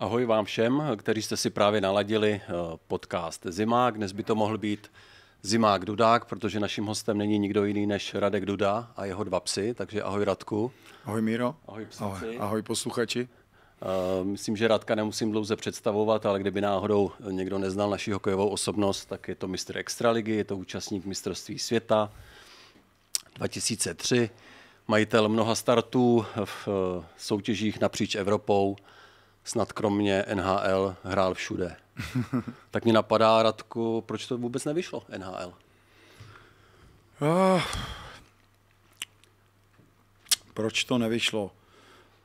Ahoj vám všem, kteří jste si právě naladili eh, podcast Zimák. Dnes by to mohl být Zimák Dudák, protože naším hostem není nikdo jiný než Radek Duda a jeho dva psy, takže ahoj Radku. Ahoj Míro. Ahoj psy, Ahoj, ahoj posluchači. Eh, myslím, že Radka nemusím dlouze představovat, ale kdyby náhodou někdo neznal naši hokejovou osobnost, tak je to mistr Extraligy, je to účastník mistrovství světa 2003, majitel mnoha startů v eh, soutěžích napříč Evropou, snad kromě NHL hrál všude. tak mě napadá, Radku, proč to vůbec nevyšlo, NHL? Oh. Ah. proč to nevyšlo?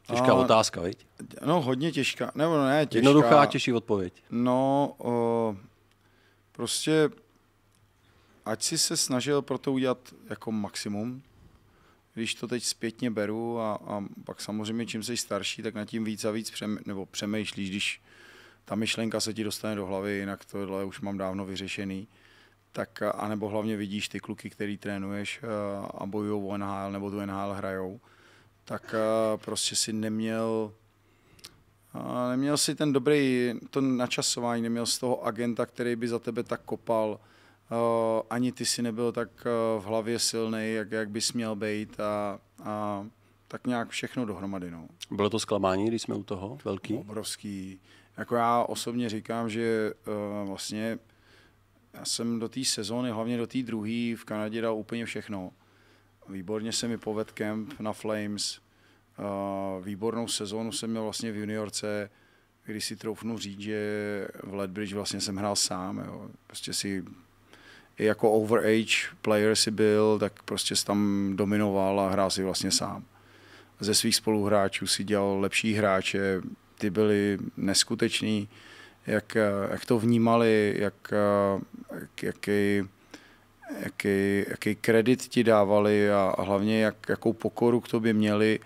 Těžká A, otázka, viď? No, hodně těžká. Nebo ne, těžká. Jednoduchá, těžší odpověď. No, uh, prostě ať si se snažil pro to udělat jako maximum, když to teď zpětně beru a, a pak samozřejmě čím jsi starší, tak nad tím víc a víc přem, nebo přemýšlíš, když ta myšlenka se ti dostane do hlavy, jinak tohle už mám dávno vyřešený, tak anebo hlavně vidíš ty kluky, který trénuješ eh, a bojují o NHL nebo tu NHL hrajou, tak eh, prostě si neměl eh, neměl si ten dobrý to načasování, neměl z toho agenta, který by za tebe tak kopal, ani ty si nebyl tak v hlavě silný, jak, jak bys měl být a, a tak nějak všechno dohromady. No. Bylo to zklamání, když jsme u toho? Velký? Obrovský. Jako já osobně říkám, že uh, vlastně já jsem do té sezóny, hlavně do té druhé v Kanadě dal úplně všechno. Výborně se mi povedl camp na Flames. Uh, výbornou sezónu jsem měl vlastně v juniorce, když si troufnu říct, že v Ledbridge vlastně jsem hrál sám. Jo. Prostě si jako overage player si byl, tak prostě tam dominoval a hrál si vlastně sám. Ze svých spoluhráčů si dělal lepší hráče, ty byli neskuteční, jak, jak to vnímali, jak, jak, jaký, jaký, jaký kredit ti dávali a, a hlavně jak, jakou pokoru k tobě měli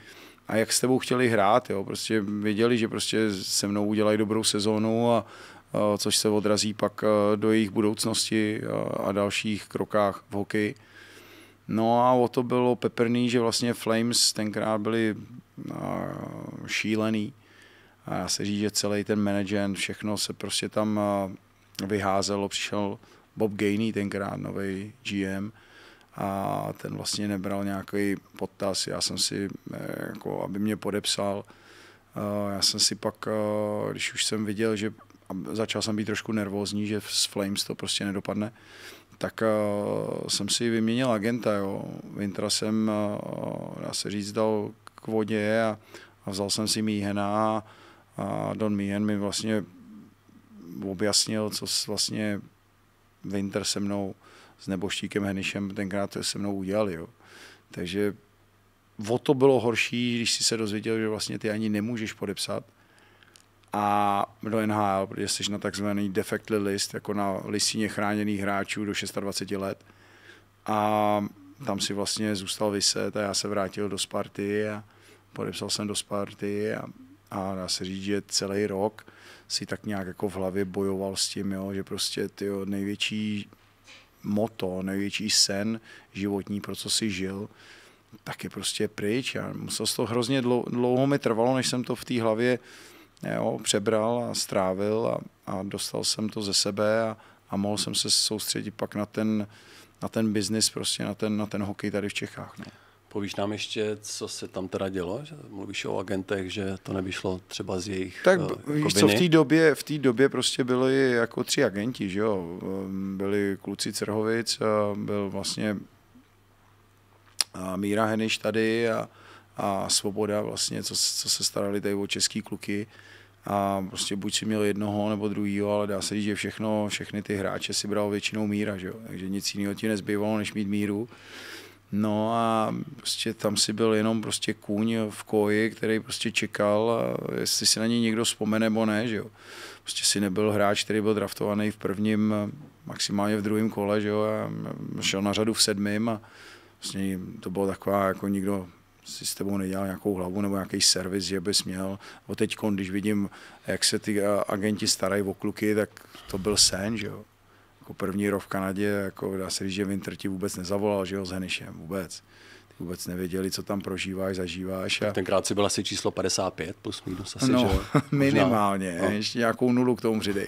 a jak s tebou chtěli hrát. Jo? Prostě věděli, že prostě se mnou udělají dobrou sezónu a, Eh, což se odrazí pak eh, do jejich budoucnosti eh, a dalších krokách v hokeji. No a o to bylo peprný, že vlastně Flames tenkrát byli šílený. A já se říct, že celý ten management, všechno se prostě tam vyházelo. Přišel Bob Gainey tenkrát, nový GM, a ten vlastně nebral nějaký podtaz. Já jsem si, jako, aby mě podepsal, já jsem si pak, když už jsem viděl, že a začal jsem být trošku nervózní, že s Flames to prostě nedopadne, tak uh, jsem si vyměnil agenta. Jo. Vintra jsem, uh, dá se říct, dal k vodě a, a vzal jsem si Míhena a Don Míhen mi vlastně objasnil, co vlastně Winter se mnou s neboštíkem Henišem tenkrát se mnou udělali. Jo. Takže o to bylo horší, když si se dozvěděl, že vlastně ty ani nemůžeš podepsat, a do NHL, protože jsi na takzvaný defectly list, jako na listině chráněných hráčů do 26 let. A tam si vlastně zůstal vyset a já se vrátil do Sparty a podepsal jsem do Sparty a, a dá se říct, že celý rok si tak nějak jako v hlavě bojoval s tím, jo, že prostě ty největší moto, největší sen životní, pro co si žil, tak je prostě pryč. A musel to hrozně dlouho, dlouho mi trvalo, než jsem to v té hlavě jo, přebral a strávil a, a dostal jsem to ze sebe a, a mohl jsem se soustředit pak na ten, na ten biznis, prostě na ten, na ten hokej tady v Čechách. No. Povíš nám ještě, co se tam teda dělo? Že mluvíš o agentech, že to nevyšlo třeba z jejich Tak uh, víš co, v té době, v té době prostě byli jako tři agenti, že jo? Ehm, byli kluci Crhovic, byl vlastně Míra Heniš tady a, a Svoboda vlastně, co, co se starali tady o český kluky a prostě buď si měl jednoho nebo druhýho, ale dá se říct, že všechno, všechny ty hráče si bral většinou míra, že jo? takže nic jiného ti nezbývalo, než mít míru. No a prostě tam si byl jenom prostě kůň v koji, který prostě čekal, jestli si na něj někdo vzpomene nebo ne, že jo. Prostě si nebyl hráč, který byl draftovaný v prvním, maximálně v druhém kole, že jo, a šel na řadu v sedmém a vlastně to bylo taková, jako nikdo si s tebou nedělal nějakou hlavu nebo nějaký servis, že bys měl. O teď, když vidím, jak se ty agenti starají o kluky, tak to byl sen, že jo. Jako první rok v Kanadě, jako dá se říct, že Winter ti vůbec nezavolal, že jo, s Henišem, vůbec vůbec nevěděli, co tam prožíváš, zažíváš. A... Tenkrát si byl asi číslo 55 plus minus asi, no, že? minimálně, no. ještě nějakou nulu k tomu přidej.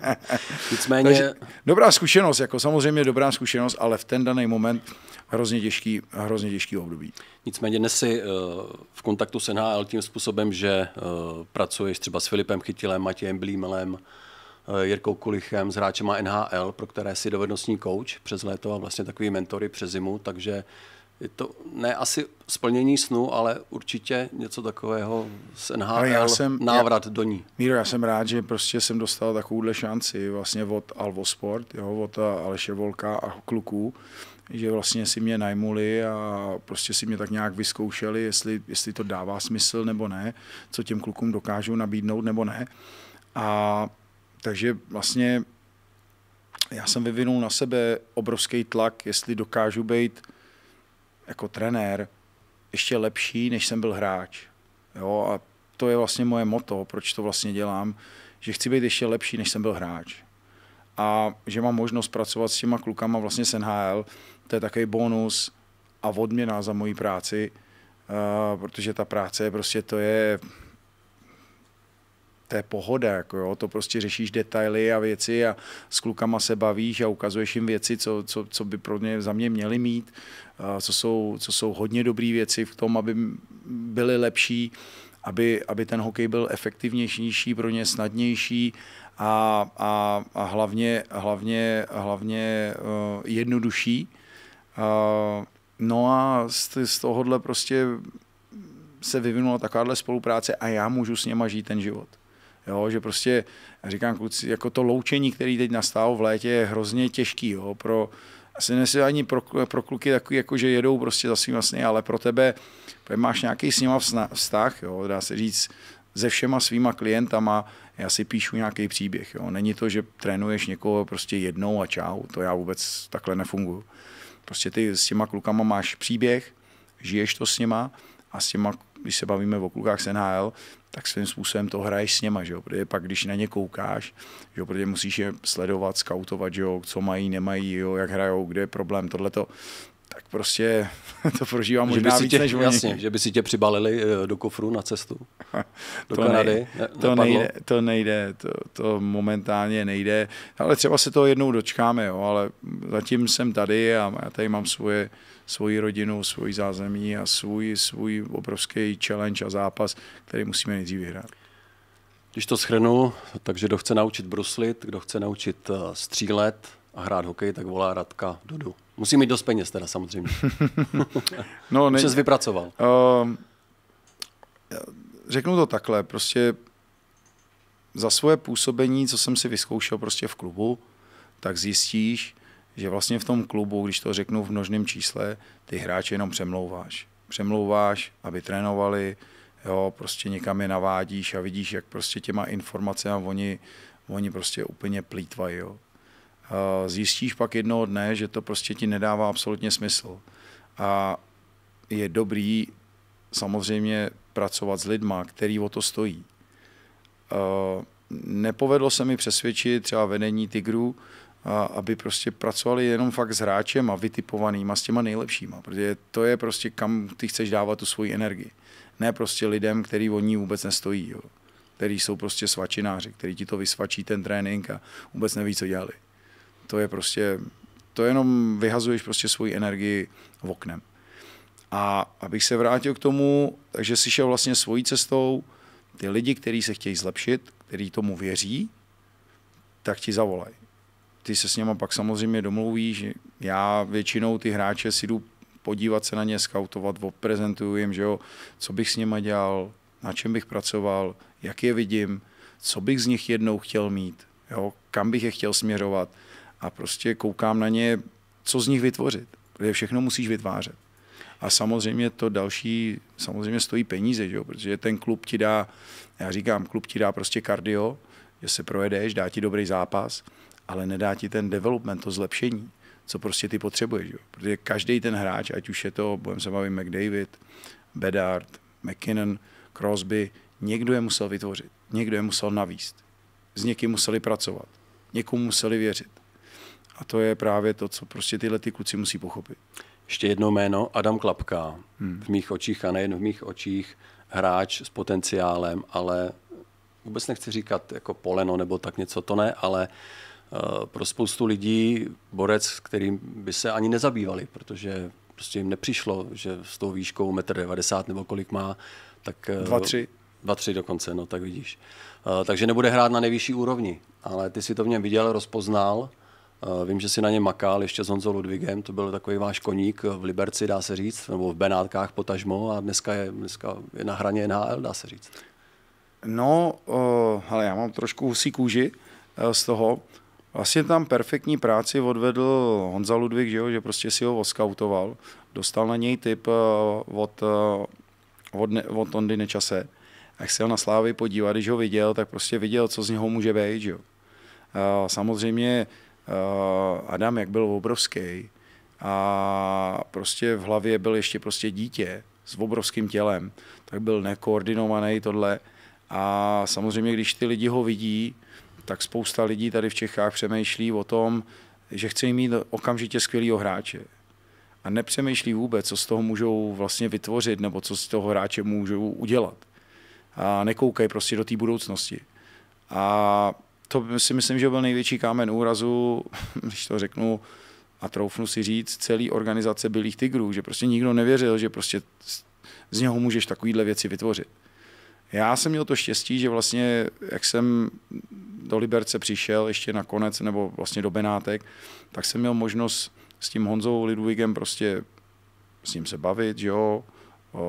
Nicméně... Takže, dobrá zkušenost, jako samozřejmě dobrá zkušenost, ale v ten daný moment hrozně těžký, hrozně těžký období. Nicméně dnes si eh, v kontaktu s NHL tím způsobem, že eh, pracuješ třeba s Filipem Chytilem, Matějem Blímelem, eh, Jirkou Kulichem, s hráčema NHL, pro které si dovednostní kouč přes léto a vlastně takový mentory přes zimu, takže je to ne asi splnění snu, ale určitě něco takového s NHL, já jsem, návrat já, do ní. Míro, já jsem rád, že prostě jsem dostal takovouhle šanci vlastně od Sport, jo, od Aleše Volka a kluků, že vlastně si mě najmuli a prostě si mě tak nějak vyzkoušeli, jestli, jestli to dává smysl nebo ne, co těm klukům dokážou nabídnout nebo ne. A takže vlastně já jsem vyvinul na sebe obrovský tlak, jestli dokážu být jako trenér ještě lepší, než jsem byl hráč. Jo, a to je vlastně moje moto, proč to vlastně dělám, že chci být ještě lepší, než jsem byl hráč. A že mám možnost pracovat s těma klukama vlastně s NHL, to je takový bonus a odměna za moji práci, uh, protože ta práce prostě to je to je pohoda, jako jo, to prostě řešíš detaily a věci a s klukama se bavíš a ukazuješ jim věci, co, co, co by pro mě, za mě měli mít, co jsou, co jsou hodně dobré věci v tom, aby byly lepší, aby, aby ten hokej byl efektivnější, pro ně snadnější a, a, a hlavně, hlavně, hlavně uh, jednodušší. Uh, no a z, z tohohle prostě se vyvinula takováhle spolupráce a já můžu s něma žít ten život. Jo, že prostě, říkám kluci, jako to loučení, který teď nastalo v létě, je hrozně těžký. Jo, pro, asi nesi ani pro, pro kluky takový, jako že jedou prostě za svým vlastně, ale pro tebe máš nějaký s nima vztah, jo, dá se říct, se všema svýma klientama já si píšu nějaký příběh. Jo. Není to, že trénuješ někoho prostě jednou a čau, to já vůbec takhle nefunguju. Prostě ty s těma klukama máš příběh, žiješ to s nima a s těma, když se bavíme o klukách z NHL, tak svým způsobem to hraješ s něma, že jo? protože pak když na ně koukáš, že jo? protože musíš je sledovat, skautovat, že jo? co mají, nemají, jo? jak hrajou, kde je problém, tohleto, tak prostě to prožívám možná že by víc tě, než oni. Jasně, že by si tě přibalili eh, do kofru na cestu do to Kanady. Ne, to, nejde, to nejde, to, to momentálně nejde, ale třeba se toho jednou dočkáme, jo, ale zatím jsem tady a já tady mám svoje, svoji rodinu, svoji zázemí a svůj, svůj obrovský challenge a zápas, který musíme nejdřív vyhrát. Když to schrnu, takže kdo chce naučit bruslit, kdo chce naučit eh, střílet a hrát hokej, tak volá Radka Dudu. Musí mít dost peněz teda samozřejmě. no, ne... jsi vypracoval. Uh, řeknu to takhle, prostě za svoje působení, co jsem si vyzkoušel prostě v klubu, tak zjistíš, že vlastně v tom klubu, když to řeknu v množném čísle, ty hráče jenom přemlouváš. Přemlouváš, aby trénovali, jo, prostě někam je navádíš a vidíš, jak prostě těma informacemi oni, oni prostě úplně plítvají, jo zjistíš pak jednoho dne, že to prostě ti nedává absolutně smysl. A je dobrý samozřejmě pracovat s lidma, který o to stojí. Nepovedlo se mi přesvědčit třeba vedení Tigru, aby prostě pracovali jenom fakt s hráčem a vytipovaným a s těma nejlepšíma, protože to je prostě kam ty chceš dávat tu svoji energii. Ne prostě lidem, který o ní vůbec nestojí, jo. který jsou prostě svačináři, který ti to vysvačí ten trénink a vůbec neví, co dělali. To je prostě, to jenom vyhazuješ prostě svoji energii v oknem. A abych se vrátil k tomu, takže si šel vlastně svojí cestou, ty lidi, kteří se chtějí zlepšit, kteří tomu věří, tak ti zavolají. Ty se s něma pak samozřejmě domluvíš. Já většinou ty hráče si jdu podívat se na ně, skautovat, odprezentuju jim, že jo, co bych s něma dělal, na čem bych pracoval, jak je vidím, co bych z nich jednou chtěl mít, jo, kam bych je chtěl směrovat a prostě koukám na ně, co z nich vytvořit. Protože všechno musíš vytvářet. A samozřejmě to další, samozřejmě stojí peníze, že jo? protože ten klub ti dá, já říkám, klub ti dá prostě kardio, že se projedeš, dá ti dobrý zápas, ale nedá ti ten development, to zlepšení, co prostě ty potřebuješ. Jo? Protože každý ten hráč, ať už je to, budeme se bavit McDavid, Bedard, McKinnon, Crosby, někdo je musel vytvořit, někdo je musel navíst, s někým museli pracovat, někomu museli věřit. A to je právě to, co prostě tyhle ty kluci musí pochopit. Ještě jedno jméno, Adam Klapka. Hmm. V mých očích a nejen v mých očích hráč s potenciálem, ale vůbec nechci říkat jako poleno nebo tak něco, to ne, ale eh, pro spoustu lidí borec, kterým by se ani nezabývali, protože prostě jim nepřišlo, že s tou výškou 1,90 m nebo kolik má, tak... 2,3 eh, dva, tři dokonce, no tak vidíš. Eh, takže nebude hrát na nejvyšší úrovni, ale ty si to v něm viděl, rozpoznal Eh, vím, že si na ně makal ještě s Honzou Ludvigem, to byl takový váš koník v Liberci, dá se říct, nebo v Benátkách potažmo a dneska je, dneska je na hraně NHL, dá se říct. No, uh, eh, ale já mám trošku husí kůži uh, z toho. Vlastně tam perfektní práci odvedl Honza Ludvík, že, jo, že prostě si ho oskautoval. Dostal na něj tip uh, od, uh, od, ne, od Ondy Nečase. Jak se na Slávy podívat, když ho viděl, tak prostě viděl, co z něho může být. Že jo. Uh, samozřejmě uh, Eh, Adam, jak byl obrovský a prostě v hlavě byl ještě prostě dítě s obrovským tělem, tak byl nekoordinovaný tohle. A samozřejmě, když ty lidi ho vidí, tak spousta lidí tady v Čechách přemýšlí o tom, že chce mít okamžitě skvělého hráče. A nepřemýšlí vůbec, co z toho můžou vlastně vytvořit, nebo co z toho hráče můžou udělat. A nekoukají prostě do té budoucnosti. A to si myslím, že byl největší kámen úrazu, když to řeknu, a troufnu si říct, celý organizace bylých tigrů, že prostě nikdo nevěřil, že prostě z něho můžeš takovýhle věci vytvořit. Já jsem měl to štěstí, že vlastně, jak jsem do Liberce přišel ještě na konec nebo vlastně do Benátek, tak jsem měl možnost s tím Honzou Lidvigem prostě s ním se bavit, že jo,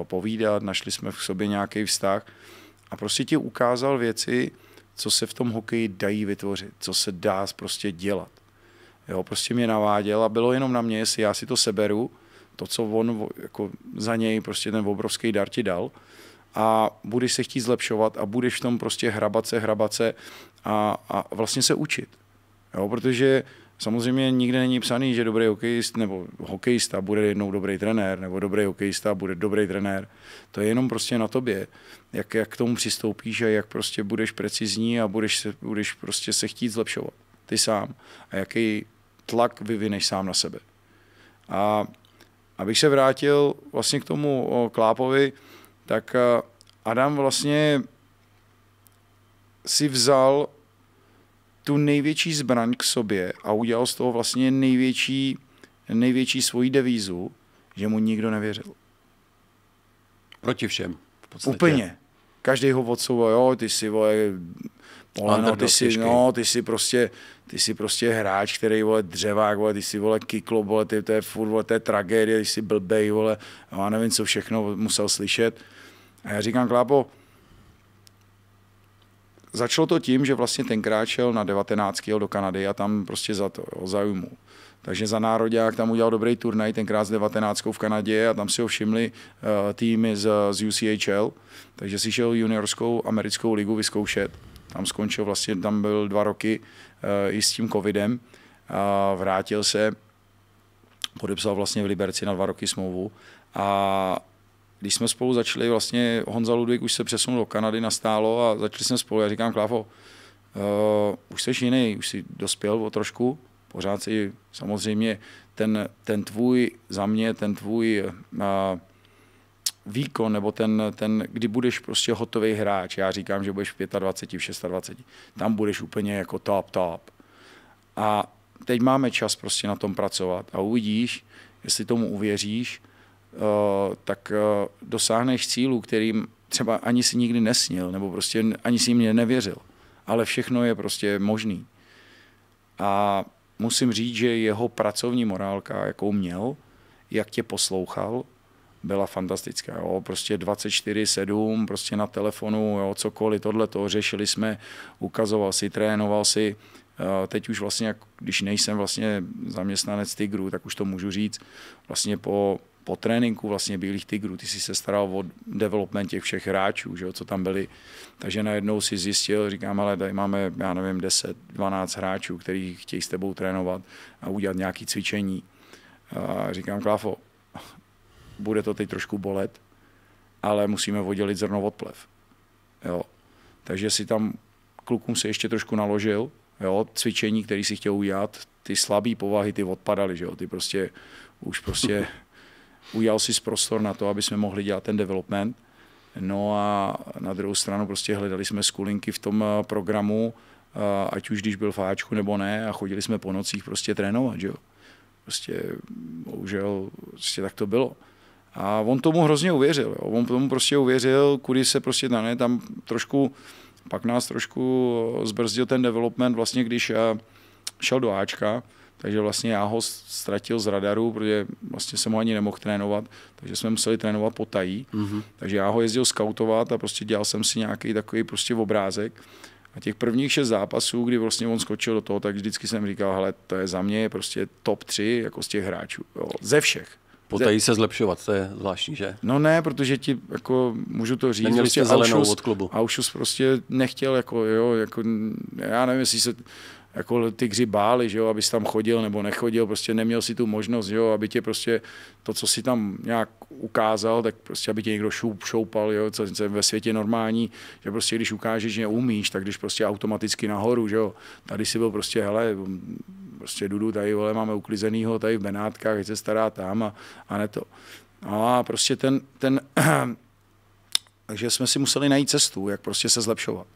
povídat, našli jsme v sobě nějaký vztah a prostě ti ukázal věci, co se v tom hokeji dají vytvořit, co se dá prostě dělat. Jo, prostě mě naváděl a bylo jenom na mě, jestli já si to seberu, to, co on jako za něj prostě ten obrovský dar ti dal a budeš se chtít zlepšovat a budeš v tom prostě hrabat se, hrabat se a, a vlastně se učit. Jo, protože samozřejmě nikde není psaný, že dobrý hokejist nebo hokejista bude jednou dobrý trenér, nebo dobrý hokejista bude dobrý trenér. To je jenom prostě na tobě jak, jak k tomu přistoupíš a jak prostě budeš precizní a budeš, se, budeš prostě se chtít zlepšovat ty sám a jaký tlak vyvineš sám na sebe. A abych se vrátil vlastně k tomu Klápovi, tak eh, Adam vlastně si vzal tu největší zbraň k sobě a udělal z toho vlastně největší, největší svoji devízu, že mu nikdo nevěřil. Proti všem. V podstatě. Úplně každý ho odsouval, jo, ty si, vole, Poleno, ty si, no, ty si prostě, ty si prostě hráč, který vole dřevák, vole, ty si vole kiklo, vole, ty, to je furt, vole, to je tragédie, ty si blbej, vole, já nevím, co všechno musel slyšet. A já říkám, Klápo, začalo to tím, že vlastně tenkrát šel na 19. do Kanady a tam prostě za to, o zájmu. Takže za národák tam udělal dobrý turnaj, tenkrát s 19 v Kanadě a tam si ho všimli uh, týmy z, z UCHL, takže si šel juniorskou americkou ligu vyzkoušet. Tam skončil vlastně, tam byl dva roky uh, i s tím covidem. A vrátil se, podepsal vlastně v Liberci na dva roky smlouvu a když jsme spolu začali, vlastně Honza Ludvík už se přesunul do Kanady na stálo a začali jsme spolu. Já říkám, Klávo, uh, už jsi jiný, už jsi dospěl o trošku, pořád si samozřejmě ten, ten tvůj, za mě, ten tvůj a, výkon, nebo ten, ten, kdy budeš prostě hotový hráč, já říkám, že budeš v 25, v 26, tam budeš úplně jako top, top. A teď máme čas prostě na tom pracovat a uvidíš, jestli tomu uvěříš, Uh, tak uh, dosáhneš cílů, kterým třeba ani si nikdy nesnil, nebo prostě ani si jim nevěřil. Ale všechno je prostě možný. A musím říct, že jeho pracovní morálka, jakou měl, jak tě poslouchal, byla fantastická. Jo. Prostě 24-7, prostě na telefonu, jo, cokoliv, tohle to řešili jsme, ukazoval si, trénoval si. Eh, teď už vlastně, když nejsem vlastně zaměstnanec Tigru, tak už to můžu říct, vlastně po po tréninku vlastně Bílých tigrů, ty si se staral o development těch všech hráčů, že jo, co tam byli. Takže najednou si zjistil, říkám, ale tady máme, já nevím, 10, 12 hráčů, kteří chtějí s tebou trénovat a udělat nějaké cvičení. A říkám, Kláfo, bude to teď trošku bolet, ale musíme oddělit zrno odplev. Jo. Takže si tam klukům se ještě trošku naložil, jo, cvičení, které si chtěl udělat, ty slabé povahy, ty odpadaly, že jo, ty prostě už prostě udělal si prostor na to, aby jsme mohli dělat ten development. No a na druhou stranu prostě hledali jsme skulinky v tom eh, programu, eh, ať už když byl v Ačku nebo ne, a chodili jsme po nocích prostě trénovat, že jo. Prostě, bohužel, prostě tak to bylo. A on tomu hrozně uvěřil, jo. on tomu prostě uvěřil, kudy se prostě ne, tam trošku, pak nás trošku eh, zbrzdil ten development, vlastně když šel do Ačka, takže vlastně já ho ztratil z radaru, protože vlastně jsem ho ani nemohl trénovat, takže jsme museli trénovat potají. Mm-hmm. Takže já ho jezdil skautovat a prostě dělal jsem si nějaký takový prostě obrázek. A těch prvních šest zápasů, kdy vlastně on skočil do toho, tak vždycky jsem říkal, hele, to je za mě prostě top 3 jako z těch hráčů, jo, ze všech. Potají se zlepšovat, to je zvláštní, že? No ne, protože ti, jako můžu to říct, Neměli prostě zelenou Aušus, od klubu. Aušus prostě nechtěl, jako jo, jako já nevím, jestli se jako tygři báli, že jo, abys tam chodil nebo nechodil, prostě neměl si tu možnost, že jo, aby tě prostě to, co si tam nějak ukázal, tak prostě, aby tě někdo šup, šoupal, jo, co je ve světě normální, že prostě když ukážeš, že umíš, tak když prostě automaticky nahoru, že jo, tady si byl prostě, hele, prostě Dudu, tady vole, máme uklizenýho, tady v Benátkách, se stará tam a, a ne to. No a prostě ten, ten takže jsme si museli najít cestu, jak prostě se zlepšovat.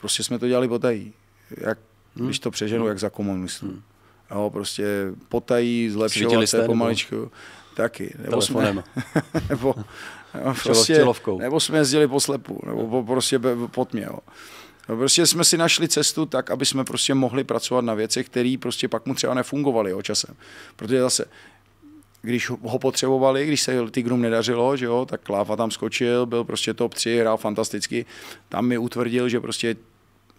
Prostě jsme to dělali potají. Jak hmm. když to přeženu, hmm. jak za komunistů. Hmm. Jo, prostě potají, zlepšovat se pomaličku. Taky. Nebo Telefonem. Jsme, nebo, nebo, prostě, nebo jsme jezdili po slepu, nebo po, prostě po tmě. Jo. No, prostě jsme si našli cestu tak, aby jsme prostě mohli pracovat na věcech, které prostě pak mu třeba nefungovaly jo, časem. Protože zase, když ho potřebovali, když se Tigrům nedařilo, že jo, tak Kláva tam skočil, byl prostě top 3, hrál fantasticky. Tam mi utvrdil, že prostě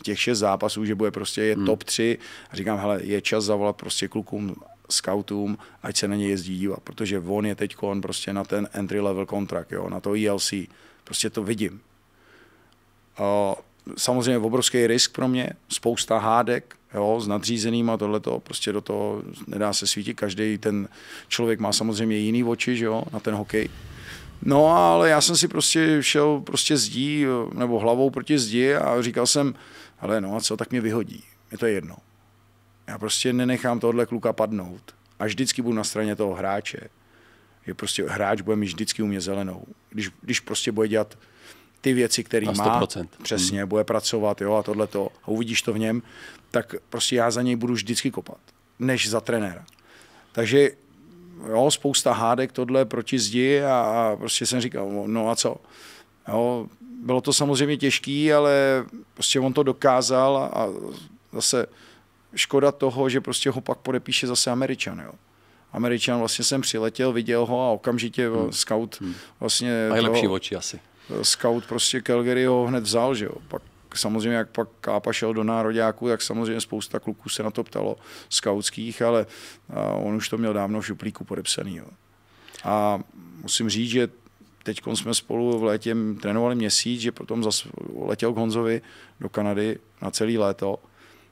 těch šest zápasů, že bude prostě je hmm. top 3 a říkám, hele, je čas zavolat prostě klukům scoutům, ať se na ně jezdí dívat, protože on je teď on prostě na ten entry level kontrakt, jo, na to ELC. Prostě to vidím. O, samozřejmě obrovský risk pro mě, spousta hádek, jo, s nadřízeným a to prostě do toho nedá se svítit, každý ten člověk má samozřejmě jiný oči, že jo, na ten hokej. No ale já jsem si prostě šel prostě zdí, nebo hlavou proti zdi a říkal jsem, ale no a co, tak mě vyhodí. Je to jedno. Já prostě nenechám tohle kluka padnout a vždycky budu na straně toho hráče. je prostě hráč bude mít vždycky u mě zelenou. Když, když prostě bude dělat ty věci, které má, přesně, hmm. bude pracovat, jo, a tohle to, a uvidíš to v něm, tak prostě já za něj budu vždycky kopat, než za trenéra. Takže jo, spousta hádek tohle proti zdi a, a prostě jsem říkal, no, no a co? Jo, bylo to samozřejmě těžký, ale prostě on to dokázal a zase škoda toho, že prostě ho pak podepíše zase Američan, jo. Američan vlastně jsem přiletěl, viděl ho a okamžitě hmm. scout hmm. vlastně... Nejlepší toho, oči asi. Scout prostě Calgary ho hned vzal, že jo. Pak samozřejmě, jak pak Kápa šel do nároďáku, tak samozřejmě spousta kluků se na to ptalo scoutských, ale on už to měl dávno v šuplíku podepsaný. Jo. A musím říct, že Teď jsme spolu v létě trénovali měsíc, že potom zase letěl k Honzovi do Kanady na celý léto.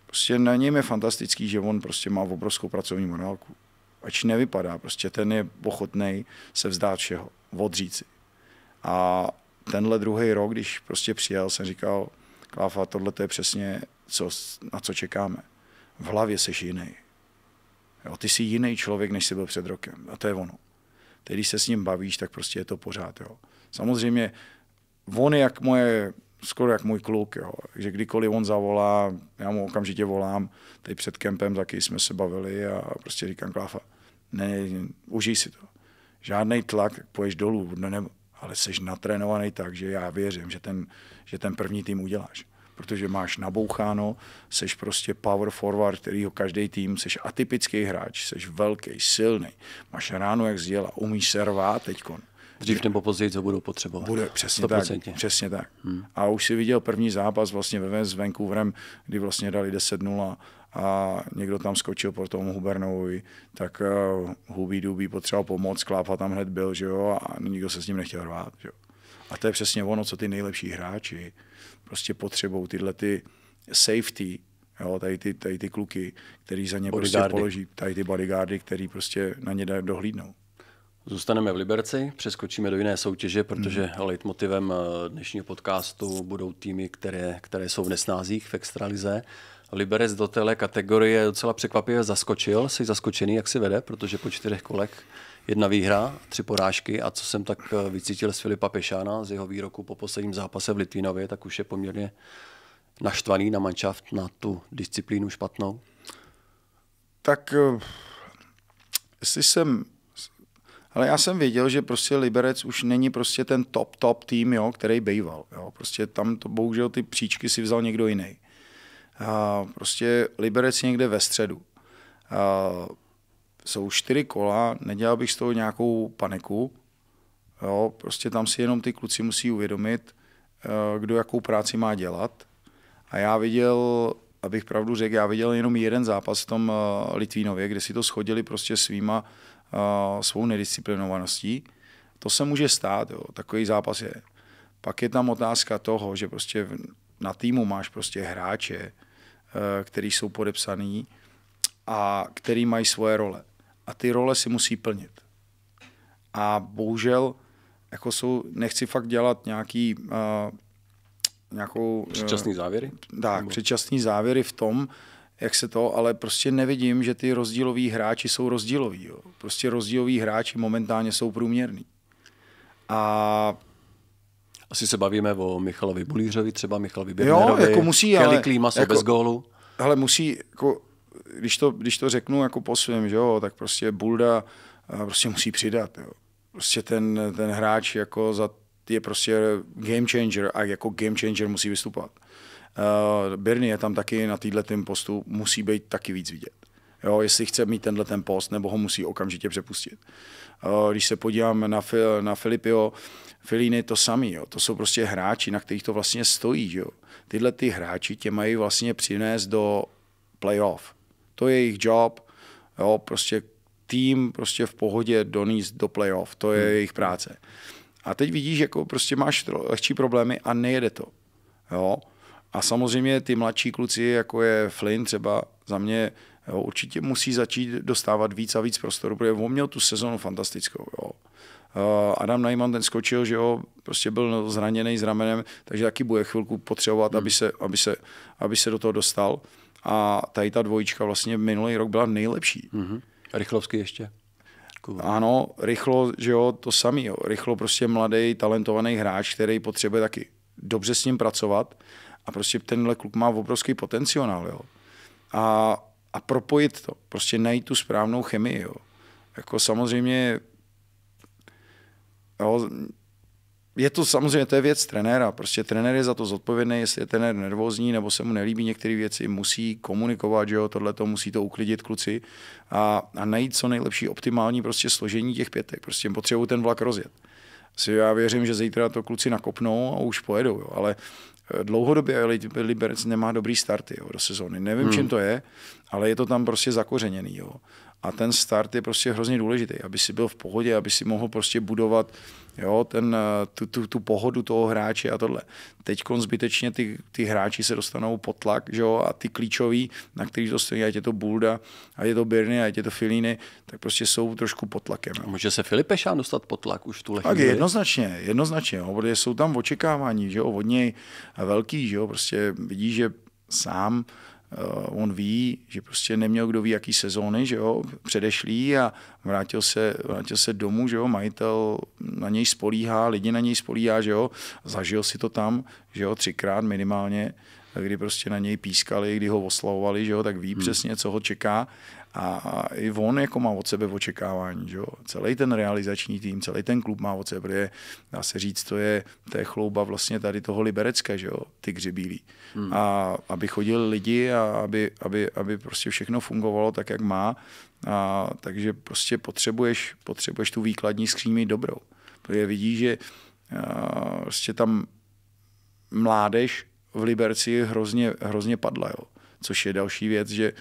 Prostě na něm je fantastický, že on prostě má obrovskou pracovní morálku. Ač nevypadá, prostě ten je ochotný se vzdát všeho, odříci. A tenhle druhý rok, když prostě přijel, jsem říkal, Kláfa, tohle to je přesně, co, na co čekáme. V hlavě jsi jiný. Jo, ty jsi jiný člověk, než jsi byl před rokem. A to je ono. Teď, když se s ním bavíš, tak prostě je to pořád. Jo. Samozřejmě on je jak moje, skoro jak můj kluk, jo. že kdykoliv on zavolá, já mu okamžitě volám, teď před kempem taky jsme se bavili a prostě říkám, Kláfa, ne, ne, užij si to. Žádný tlak, poješ dolů, ne, no ne, ale jsi natrénovaný tak, že já věřím, že ten, že ten první tým uděláš protože máš naboucháno, seš prostě power forward, ho každý tým, seš atypický hráč, seš velký, silný, máš ráno jak zděla, umíš se rvát teďkon. Dřív nebo později to budou potřebovat. Bude, přesně 100%. tak. Přesně tak. Hmm. A už si viděl první zápas vlastně ve s Vancouverem, kdy vlastně dali 10-0 a někdo tam skočil po tomu Hubernovi, tak uh, eh, Hubí Dubí potřeboval pomoc, Klápa tam hned byl, že jo, a nikdo se s ním nechtěl rvát, že jo. A to je přesně ono, co ty nejlepší hráči prostě potřebou tyhle ty safety, jo, tady, ty, tady ty kluky, který za ně prostě bodyguardy. prostě položí, tady ty bodyguardy, který prostě na ně dohlídnou. Zůstaneme v Liberci, přeskočíme do jiné soutěže, protože hmm. leitmotivem eh, dnešního podcastu budou týmy, které, které jsou v nesnázích v extralize. Liberec do téhle kategorie docela překvapivě zaskočil. Jsi zaskočený, jak si vede, protože po čtyřech kolech jedna výhra, tři porážky a co jsem tak eh, vycítil z Filipa Pešána, z jeho výroku po posledním zápase v Litvinově tak už je poměrně naštvaný na manšaft, na tu disciplínu špatnou? Tak eh, jestli jsem ale já jsem věděl, že prostě Liberec už není prostě ten top, top tým, jo, který býval. Jo. Prostě tam to bohužel ty příčky si vzal někdo jiný. A prostě Liberec někde ve středu. A jsou čtyři kola, nedělal bych z toho nějakou paniku. Jo, prostě tam si jenom ty kluci musí uvědomit, eh, kdo jakou práci má dělat. A já viděl, abych pravdu řekl, já viděl jenom jeden zápas v tom eh, Litvínově, kde si to schodili prostě svýma eh, svou nedisciplinovaností. To se může stát, jo, takový zápas je. Pak je tam otázka toho, že prostě na týmu máš prostě hráče, který jsou podepsaný a který mají svoje role a ty role si musí plnit. A bohužel jako jsou, nechci fakt dělat nějaký uh, nějakou... Eh, předčasný závěry? Tak, Nebo? předčasný závěry v tom, jak se to, ale prostě nevidím, že ty rozdíloví hráči jsou rozdíloví. Jo. Prostě rozdíloví hráči momentálně jsou průměrní. A asi se bavíme o Michalovi Bulířovi, třeba Michalovi Birnerovi, jo, jako musí, Kelly ale, Klíma jako, bez gólu. Ale musí, jako, když to, když to řeknu jako po svém, že jo, tak prostě Bulda eh, prostě musí přidat. Jo. Prostě ten, ten hráč jako za, je prostě game changer a jako game changer musí vystupovat. Uh, eh, Birny je tam taky na týhle tým postu, musí být taky víc vidět. Jo, jestli chce mít tenhle ten post, nebo ho musí okamžitě přepustit. Uh, když se podívám na, Fil, na Filipio, Filíny to samý, jo. to jsou prostě hráči, na kterých to vlastně stojí. Jo. Tyhle ty hráči tě mají vlastně přinést do playoff. To je jejich job, jo, prostě tým prostě v pohodě doníst do playoff, to je hmm. jejich práce. A teď vidíš, jako prostě máš lehčí problémy a nejede to. Jo? A samozřejmě ty mladší kluci, jako je Flynn třeba za mě, jo, určitě musí začít dostávat víc a víc prostoru, protože on měl tu sezonu fantastickou. Jo. Adam Najman ten skočil, že jo, prostě byl zraněný s ramenem, takže taky bude chvilku potřebovat, hmm. aby, se, aby, se, aby se do toho dostal. A tady ta dvojička vlastně minulý rok byla nejlepší. Mm-hmm. Rychlovsky ještě? Kuba. Jako- ano, rychlo, že jo, to samý. Jo. Rychlo prostě mladý, talentovaný hráč, který potřebuje taky dobře s ním pracovat a prostě tenhle kluk má obrovský potenciál, jo. A, a propojit to, prostě najít tu správnou chemii, jo. Jako samozřejmě, jo, je to samozřejmě, to je věc trenéra. Prostě trenér je za to zodpovědný, jestli je trenér nervózní nebo se mu nelíbí některé věci, musí komunikovat, že jo, tohle to musí to uklidit kluci a, a najít co nejlepší optimální prostě složení těch pětek. Prostě potřebují ten vlak rozjet. Si já věřím, že zítra to kluci nakopnou a už pojedou, jo. ale eh, dlouhodobě Liberec nemá dobrý starty jo, do sezóny. Nevím, hmm. čím to je, ale je to tam prostě zakořeněný. Jo a ten start je prostě hrozně důležitý, aby si byl v pohodě, aby si mohl prostě budovat jo, ten, eh, tu, tu, tu pohodu toho hráče a tohle. Teď zbytečně ty, ty hráči se dostanou pod tlak že jo, a ty klíčoví, na kterých to stojí, ať je to Bulda, a je to Birny, a je to Filíny, tak prostě jsou trošku pod tlakem. Jo. Může se Filipešán dostat pod tlak už v tuhle chvíli? Tak jednoznačně, jednoznačně, jo, protože jsou tam očekávání že jo, od něj velký, že jo, prostě vidí, že sám Eh, on ví, že prostě neměl kdo ví, jaký sezóny, že jo, předešlý a vrátil se, vrátil se domů, že jo, majitel na něj spolíhá, lidi na něj spolíhá, že jo, zažil si to tam, že jo, třikrát minimálně, kdy prostě na něj pískali, kdy ho oslavovali, že jo, tak ví hmm. přesně, co ho čeká a i on jako má od sebe očekávání. Že Celý ten realizační tým, celý ten klub má od sebe, je, dá se říct, to je, to je chlouba vlastně tady toho Liberecka, že ty křibílí. Hmm. A aby chodili lidi a aby, aby, aby prostě všechno fungovalo tak, jak má. A, takže prostě potřebuješ, potřebuješ tu výkladní skříň dobrou. Protože vidíš, že a, prostě tam mládež v Liberci hrozně, hrozně padla. Jo? Což je další věc, že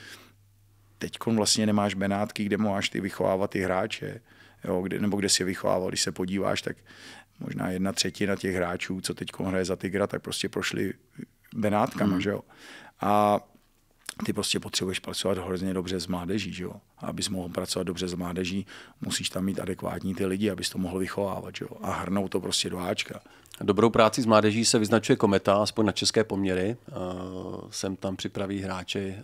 teď vlastně nemáš Benátky, kde máš ty vychovávat ty hráče, jo, kde, nebo kde si je vychovával, když se podíváš, tak možná jedna třetina těch hráčů, co teď hraje za Tigra, tak prostě prošli Benátkama, mm. že jo. A ty prostě potřebuješ pracovat hrozně dobře s mládeží, že jo? A abys mohl pracovat dobře s mládeží, musíš tam mít adekvátní ty lidi, abys to mohl vychovávat, že jo? A hrnout to prostě do Ačka. Dobrou práci s mládeží se vyznačuje Kometa, aspoň na české poměry. Eh, sem tam připraví hráči eh,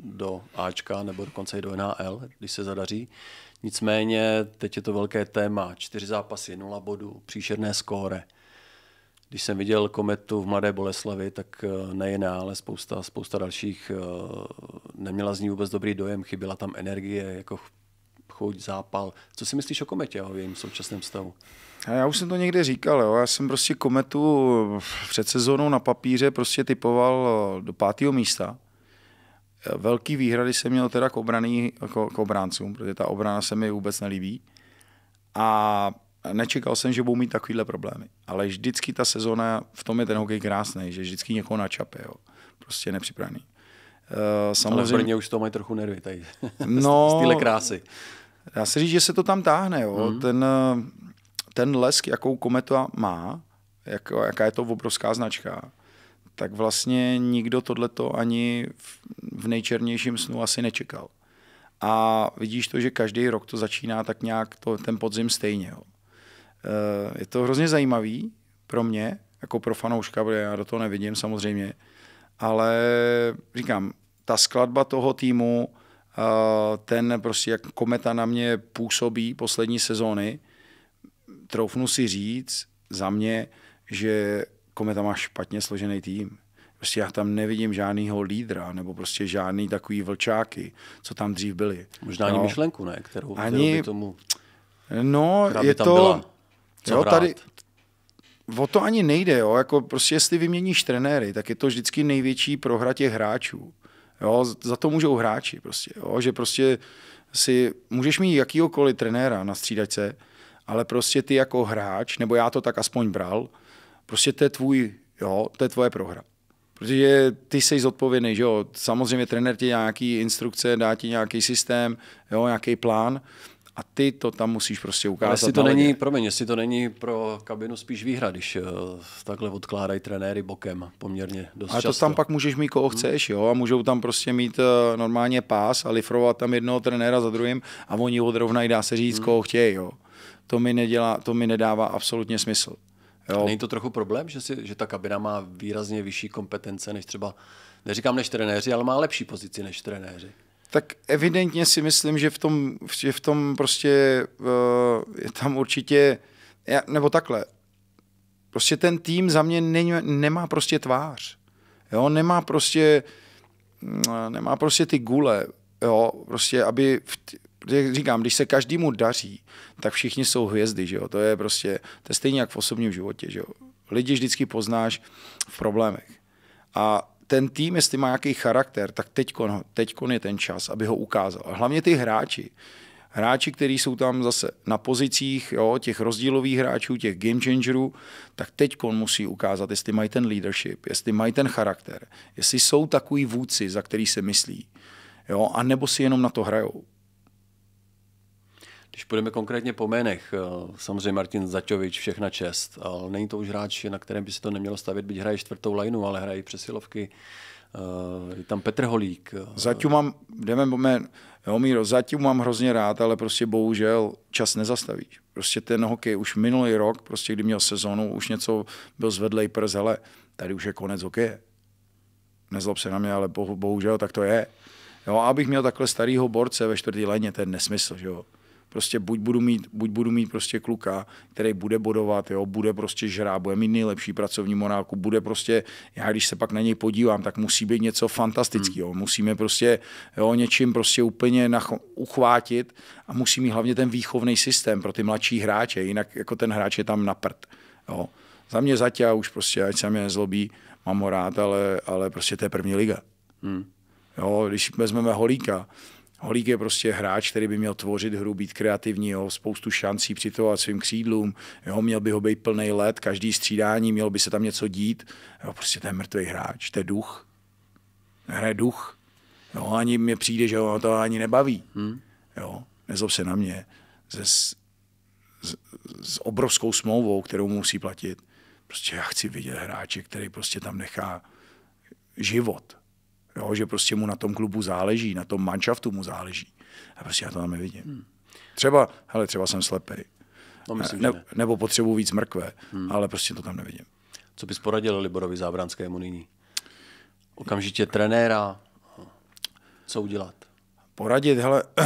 do Ačka nebo dokonce i do NHL, když se zadaří. Nicméně teď je to velké téma. Čtyři zápasy, nula bodů, příšerné skóre. Když jsem viděl kometu v Mladé Boleslavi, tak eh, nejen já, ale spousta, spousta dalších eh, neměla z ní vůbec dobrý dojem, chyběla tam energie, jako chuť, zápal. Co si myslíš o kometě a o jejím současném stavu? Já už jsem to někde říkal, jo. já jsem prostě kometu před sezónou na papíře prostě typoval eh, do pátého místa. Velký výhrady jsem měl teda k, obraný, k, k obráncům, protože ta obrana se mi vůbec nelíbí. A nečekal jsem, že budou mít takovýhle problémy. Ale vždycky ta sezona, v tom je ten hokej krásný, že vždycky někoho načape, jo. Prostě nepřipravený. Uh, eh, samozřejmě... Ale v Brně už to mají trochu nervy tady. No, z téhle krásy. Já se říct, že se to tam táhne. Jo. Mm. Ten, eh, ten lesk, jakou kometa má, jak, jaká je to obrovská značka, tak vlastně nikdo tohleto ani v, v nejčernějším snu asi nečekal. A vidíš to, že každý rok to začíná tak nějak to, ten podzim stejně. Jo. Eh, je to hrozně zajímavý pro mě, jako pro fanouška, protože já do toho nevidím samozřejmě, ale říkám, ta skladba toho týmu, eh, ten prostě jak kometa na mě působí poslední sezóny, troufnu si říct za mě, že kometa má špatně složený tým. Prostě já tam nevidím žádného lídra, nebo prostě žádný takový vlčáky, co tam dřív byli. Možná no, ani myšlenku, ne? Kterou, ani, kterou by tomu, no, je to, byla. Co jo, tady, O to ani nejde, jo. Jako prostě jestli vyměníš trenéry, tak je to vždycky největší prohra těch hráčů. Jo, za to můžou hráči prostě, jo, že prostě si můžeš mít jakýkoliv trenéra na střídačce, ale prostě ty jako hráč, nebo já to tak aspoň bral, prostě to je tvůj, jo, to je tvoje prohra. Protože ty jsi zodpovědný, že jo? Samozřejmě trenér ti nějaký instrukce, dá ti nějaký systém, jo, nějaký plán, a ty to tam musíš prostě ukázat. Ale jestli to není, promiň, jestli to není pro kabinu spíš výhra, když uh, takhle odkládají trenéry bokem poměrně dost Ale to tam pak můžeš mít koho chceš, hmm. jo, a můžou tam prostě mít uh, normálně pás a lifrovat tam jednoho trenéra za druhým a oni odrovnají, dá se říct, hmm. koho chtějí, jo. To mi, nedělá, to mi nedává absolutně smysl. Jo. není to trochu problém, že, si, že ta kabina má výrazně vyšší kompetence než třeba, neříkám než trenéři, ale má lepší pozici než trenéři? tak evidentně si myslím, že v tom, že v tom prostě uh, je tam určitě, já, nebo takhle, prostě ten tým za mě není, nemá prostě tvář, jo, nemá prostě, mm, nemá prostě ty gule, jo, prostě, aby, v, jak říkám, když se každému daří, tak všichni jsou hvězdy, že jo, to je prostě, to je stejně jak v osobním životě, že jo, lidi vždycky poznáš v problémech. A ten tým, jestli má nějaký charakter, tak teďkon, no, teďkon je ten čas, aby ho ukázal. A hlavně ty hráči. Hráči, kteří jsou tam zase na pozicích, jo, těch rozdílových hráčů, těch game changerů, tak teďkon musí ukázat, jestli mají ten leadership, jestli mají ten charakter, jestli jsou takový vůdci, za který se myslí. Jo, a nebo si jenom na to hrajou. Když půjdeme konkrétně po jménech, eh, samozřejmě Martin Zaťovič, všechna čest, ale není to už hráč, na kterém by se to nemělo stavit, byť hraje čtvrtou lajnu, ale hrají přesilovky. Eh, je tam Petr Holík. Eh. Zatím mám, jdeme po jmén, jo Míro, zatím mám hrozně rád, ale prostě bohužel čas nezastaví. Prostě ten hokej už minulý rok, prostě kdy měl sezonu, už něco byl zvedlej prz, hele, tady už je konec hokeje. Nezlob se na mě, ale bohužel tak to je. Jo, abych měl takhle starýho borce ve čtvrtý léně, to je nesmysl, že jo prostě buď budu mít, buď budu mít prostě kluka, který bude bodovat, jo, bude prostě žrá, bude mít nejlepší pracovní morálku, bude prostě, já když se pak na něj podívám, tak musí být něco fantastického. Hmm. Musíme prostě jo, něčím prostě úplně nacho- uchvátit a musí mít hlavně ten výchovný systém pro ty mladší hráče, jinak jako ten hráč je tam na prd. Jo. Za mě zatím už prostě, ať se mě nezlobí, mám ho rád, ale, ale prostě to je první liga. Hmm. Jo, když vezmeme Holíka, Holík je prostě hráč, který by měl tvořit hru, být kreativní, jo, spoustu šancí přitovat svým křídlům, jo, měl by ho být plný let, každý střídání, měl by se tam něco dít. Jo, prostě to je mrtvý hráč, to je duch. Hraje duch. Jo, no, ani mě přijde, že ho to ani nebaví. Hmm. Jo, nezlob se na mě. Ze, s, s obrovskou smlouvou, kterou musí platit. Prostě já chci vidět hráče, který prostě tam nechá život Jo, že prostě mu na tom klubu záleží, na tom manšaftu mu záleží. A prostě já to tam nevidím. Hmm. Třeba, hele, třeba jsem slepý No, myslím, ne, ne. Nebo potřebuji víc mrkve, hmm. ale prostě to tam nevidím. Co bys poradil Liborovi Zábranskému nyní? Okamžitě trenéra? Co udělat? Poradit, hele,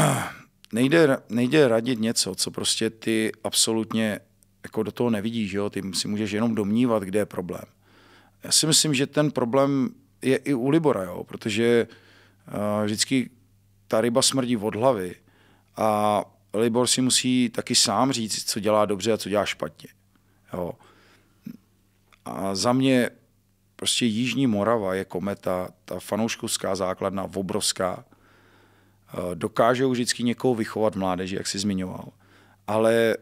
nejde, nejde radit něco, co prostě ty absolutně jako do toho nevidíš, jo? ty si můžeš jenom domnívat, kde je problém. Já si myslím, že ten problém je i u Libora, jo, protože uh, vždycky ta ryba smrdí od hlavy a Libor si musí taky sám říct, co dělá dobře a co dělá špatně. Jo. A za mě prostě Jižní Morava je kometa, ta fanouškovská základna, obrovská. Eh, už vždycky někoho vychovat v mládeži, jak jsi zmiňoval. Ale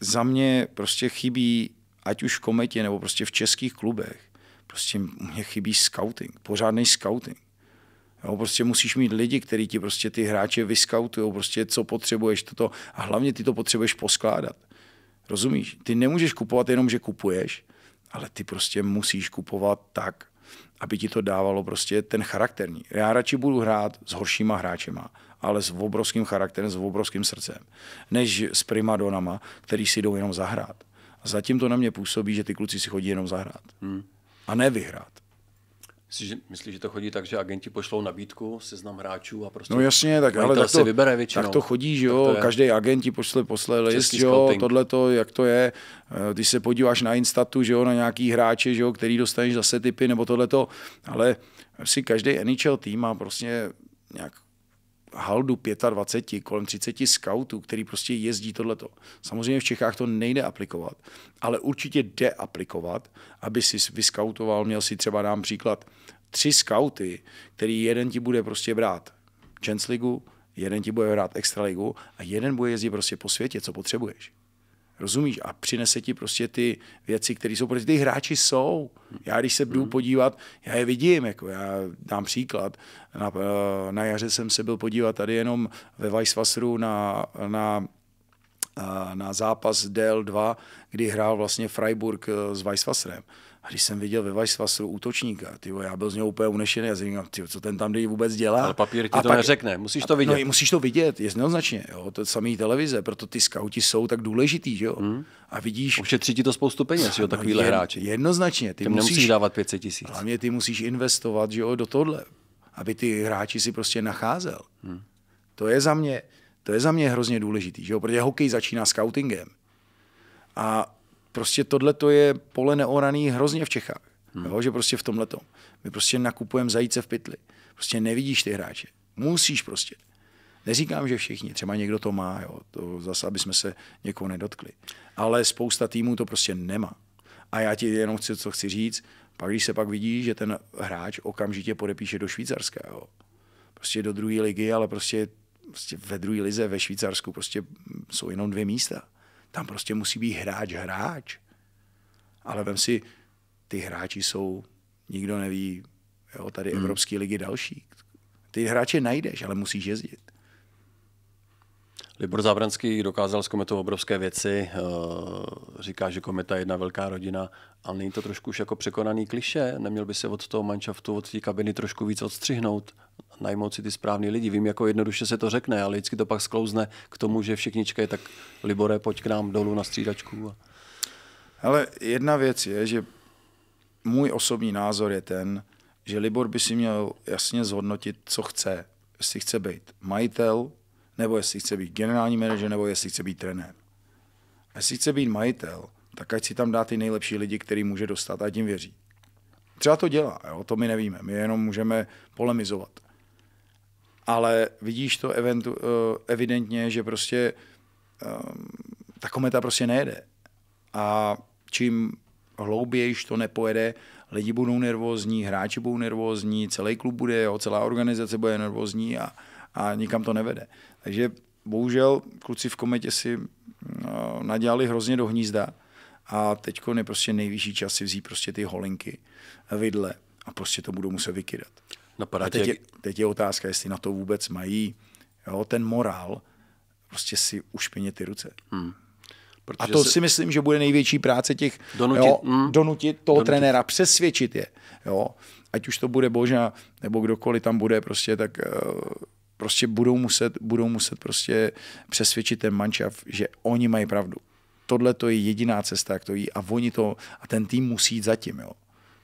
za mě prostě chybí, ať už v kometě nebo prostě v českých klubech, prostě mě chybí scouting, pořádný scouting. Jo, prostě musíš mít lidi, kteří ti prostě ty hráče vyskautují, prostě co potřebuješ toto a hlavně ty to potřebuješ poskládat. Rozumíš? Ty nemůžeš kupovat jenom, že kupuješ, ale ty prostě musíš kupovat tak, aby ti to dávalo prostě ten charakterní. Já radši budu hrát s horšíma hráčema, ale s obrovským charakterem, s obrovským srdcem, než s primadonama, který si jdou jenom zahrát. A zatím to na mě působí, že ty kluci si chodí jenom zahrát. Hmm a ne vyhrát. Myslíš, myslí, že to chodí tak, že agenti pošlou nabídku, seznam hráčů a prostě. No jasně, tak ale tak to, vybere většinou. tak to chodí, že jo. Každý agenti pošle, posle, list, jo, tohle to, jak to je. Eh, když se podíváš na Instatu, že jo, na nějaký hráče, že jo, který dostaneš zase typy nebo tohle to, ale si každý NHL tým má prostě nějak haldu 25, kolem 30 scoutů, který prostě jezdí tohleto. Samozřejmě v Čechách to nejde aplikovat, ale určitě jde aplikovat, aby si vyskautoval, měl si třeba, dám příklad, tři skauty, který jeden ti bude prostě brát Chance Ligu, jeden ti bude hrát Extraligu a jeden bude jezdit prostě po světě, co potřebuješ. Rozumíš? A přinese ti prostě ty věci, které jsou, protože ty hráči jsou. Já když se jdu hmm. podívat, já je vidím, jako já dám příklad. Na, eh, na jaře jsem se byl podívat tady jenom ve Weisswasseru na, na eh, na zápas DL2, kdy hrál vlastně Freiburg eh, s Weisswasserem. A když jsem viděl ve Vajsvasu útočníka, tyjo, já byl z něho úplně unešený a říkám, tyjo, co ten tam vůbec dělá. Ale papír ti a to pak, neřekne, musíš to vidět. No, musíš to vidět, je jednoznačně, jo, to je samý televize, proto ty skauti jsou tak důležitý, že jo. Hmm. A vidíš... Ušetří ti to spoustu peněz, jo, no, takovýhle no, hráči. Jednoznačně. Ty Těm musíš, nemusíš dávat 500 tisíc. Hlavně ty musíš investovat, že jo, do tohle, aby ty hráči si prostě nacházel. Hmm. To je za mě, to je za mě hrozně důležitý, že jo, protože hokej začíná scoutingem. A prostě tohle to je pole neoraný hrozně v Čechách. Hmm. Jo, že prostě v tomhle tom. My prostě nakupujeme zajíce v pytli. Prostě nevidíš ty hráče. Musíš prostě. Neříkám, že všichni, třeba někdo to má, jo, to zase, aby jsme se někoho nedotkli. Ale spousta týmů to prostě nemá. A já ti jenom chci, co chci říct, pak když se pak vidí, že ten hráč okamžitě podepíše do Švýcarska, jo. prostě do druhé ligy, ale prostě, prostě ve druhé lize ve Švýcarsku prostě jsou jenom dvě místa. Tam prostě musí být hráč, hráč. Ale vem si, ty hráči jsou, nikdo neví, jo, tady hmm. Evropské ligy další. Ty hráče najdeš, ale musíš jezdit. Libor Zábranský dokázal s Kometou obrovské věci. Eh, říká, že Kometa je jedna velká rodina, ale není to trošku už jako překonaný kliše? Neměl by se od toho manšaftu, od té kabiny trošku víc odstřihnout? najmout si ty správný lidi. Vím, jako jednoduše se to řekne, ale vždycky to pak sklouzne k tomu, že všichni čekají, tak Libore, pojď k nám dolů na střídačku. Ale jedna věc je, že můj osobní názor je ten, že Libor by si měl jasně zhodnotit, co chce. Jestli chce být majitel, nebo jestli chce být generální manažer, nebo jestli chce být trenér. A jestli chce být majitel, tak ať si tam dá ty nejlepší lidi, který může dostat a tím věří. Třeba to dělá, jo? to my nevíme, my jenom můžeme polemizovat ale vidíš to eventu, eh, evidentně, že prostě eh, ta kometa prostě nejede. A čím hloubějiš to nepojede, lidi budou nervózní, hráči budou nervózní, celý klub bude, jo, celá organizace bude nervózní a, a nikam to nevede. Takže bohužel kluci v kometě si no, nadělali hrozně do hnízda a teď je prostě nejvyšší čas si vzít prostě ty holinky, vidle a prostě to budou muset vykydat. Napadá a teď, tě... je, teď je otázka, jestli na to vůbec mají jo, ten morál prostě si ušpinit ty ruce. Hmm. a to si... si myslím, že bude největší práce těch donutit, jo, hmm. donutit toho donutit. trenéra, přesvědčit je. Jo. Ať už to bude Boža nebo kdokoliv tam bude, prostě tak eh, prostě budou muset, budou muset prostě přesvědčit ten mančav, že oni mají pravdu. Tohle to je jediná cesta, jak to jí a oni to, a ten tým musí jít zatím. Jo.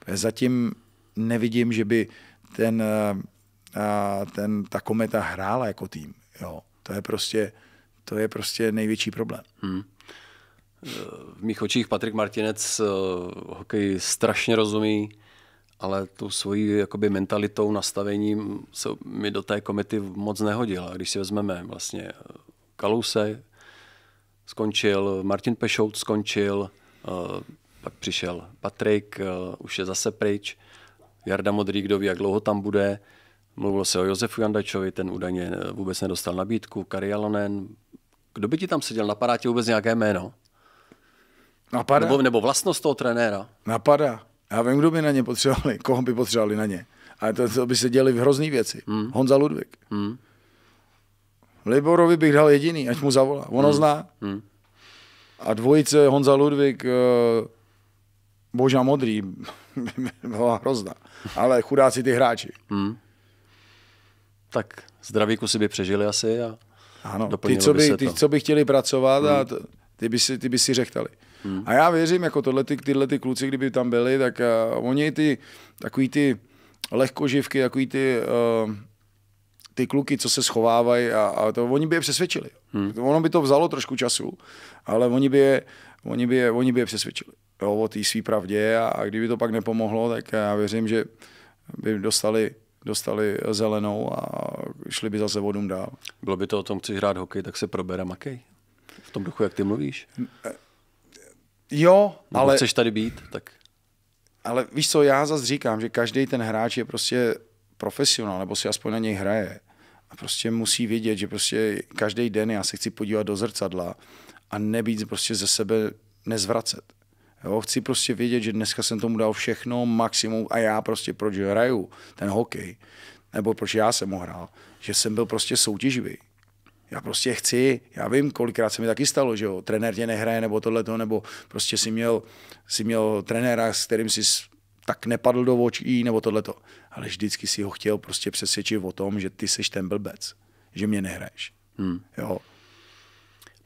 Zatím nevidím, že by ten, eh, a ten, ta kometa hrála jako tým. Jo. To, je prostě, to je prostě největší problém. Hmm. Eh, v mých očích Patrik Martinec eh, hokej strašně rozumí, ale tu svojí jakoby, mentalitou, nastavením se mi do té komety moc nehodil. A když si vezmeme vlastně Kaluse, skončil, Martin Pešout skončil, pak přišel Patrik, už je zase pryč. Jarda Modrý, kdo ví, jak dlouho tam bude. Mluvilo se o Josefu Jandačovi, ten údajně eh, vůbec nedostal nabídku, Alonen. Kdo by ti tam seděl? Napadá ti vůbec nějaké jméno? Napadá. Nebo, nebo vlastnost toho trenéra? Napadá. Já vím, kdo by na ně potřebovali, koho by potřebovali na ně. A to, to by se děli v hrozný věci. Hmm. Honza Ludvík. Hmm. Liborovi bych dal jediný, ať mu zavolá. Ono hmm. zná. Hmm. A dvojice Honza Ludvík, eh, Boža Modrý, byla hrozná. Ale chudáci ty hráči. Hmm. Tak zdraví kusy by přežili asi a ano, ty, co by, by ty, to. co by chtěli pracovat hmm. a ty by si, ty by si řechtali. Hmm. A já věřím, jako tohle, ty, tyhle ty kluci, kdyby tam byli, tak uh, oni ty takový ty lehkoživky, takový ty uh, ty kluky, co se schovávají a, a to, oni by je přesvědčili. Hmm. Ono by to vzalo trošku času, ale oni by je, oni by je, oni by je přesvědčili jo, o té své pravdě a, a kdyby to pak nepomohlo, tak já věřím, že by dostali dostali zelenou a šli by zase vodům dál. Bylo by to o tom, chceš hrát hokej, tak se probere makej. V tom duchu, jak ty mluvíš. Jo, Nebo ale... chceš tady být, tak... Ale víš co, já zase říkám, že každý ten hráč je prostě profesionál, nebo si aspoň na něj hraje. A prostě musí vědět, že prostě každý den já se chci podívat do zrcadla a nebýt prostě ze sebe nezvracet. Jo, chci prostě vědět, že dneska jsem tomu dal všechno, maximum a já prostě proč hraju ten hokej, nebo proč já jsem ho hrál, že jsem byl prostě soutěživý. Já prostě chci, já vím, kolikrát se mi taky stalo, že jo, trenér tě nehraje nebo to, nebo prostě si měl, si měl trenéra, s kterým si tak nepadl do očí nebo to, Ale vždycky si ho chtěl prostě přesvědčit o tom, že ty seš ten blbec, že mě nehraješ. Hmm. Jo.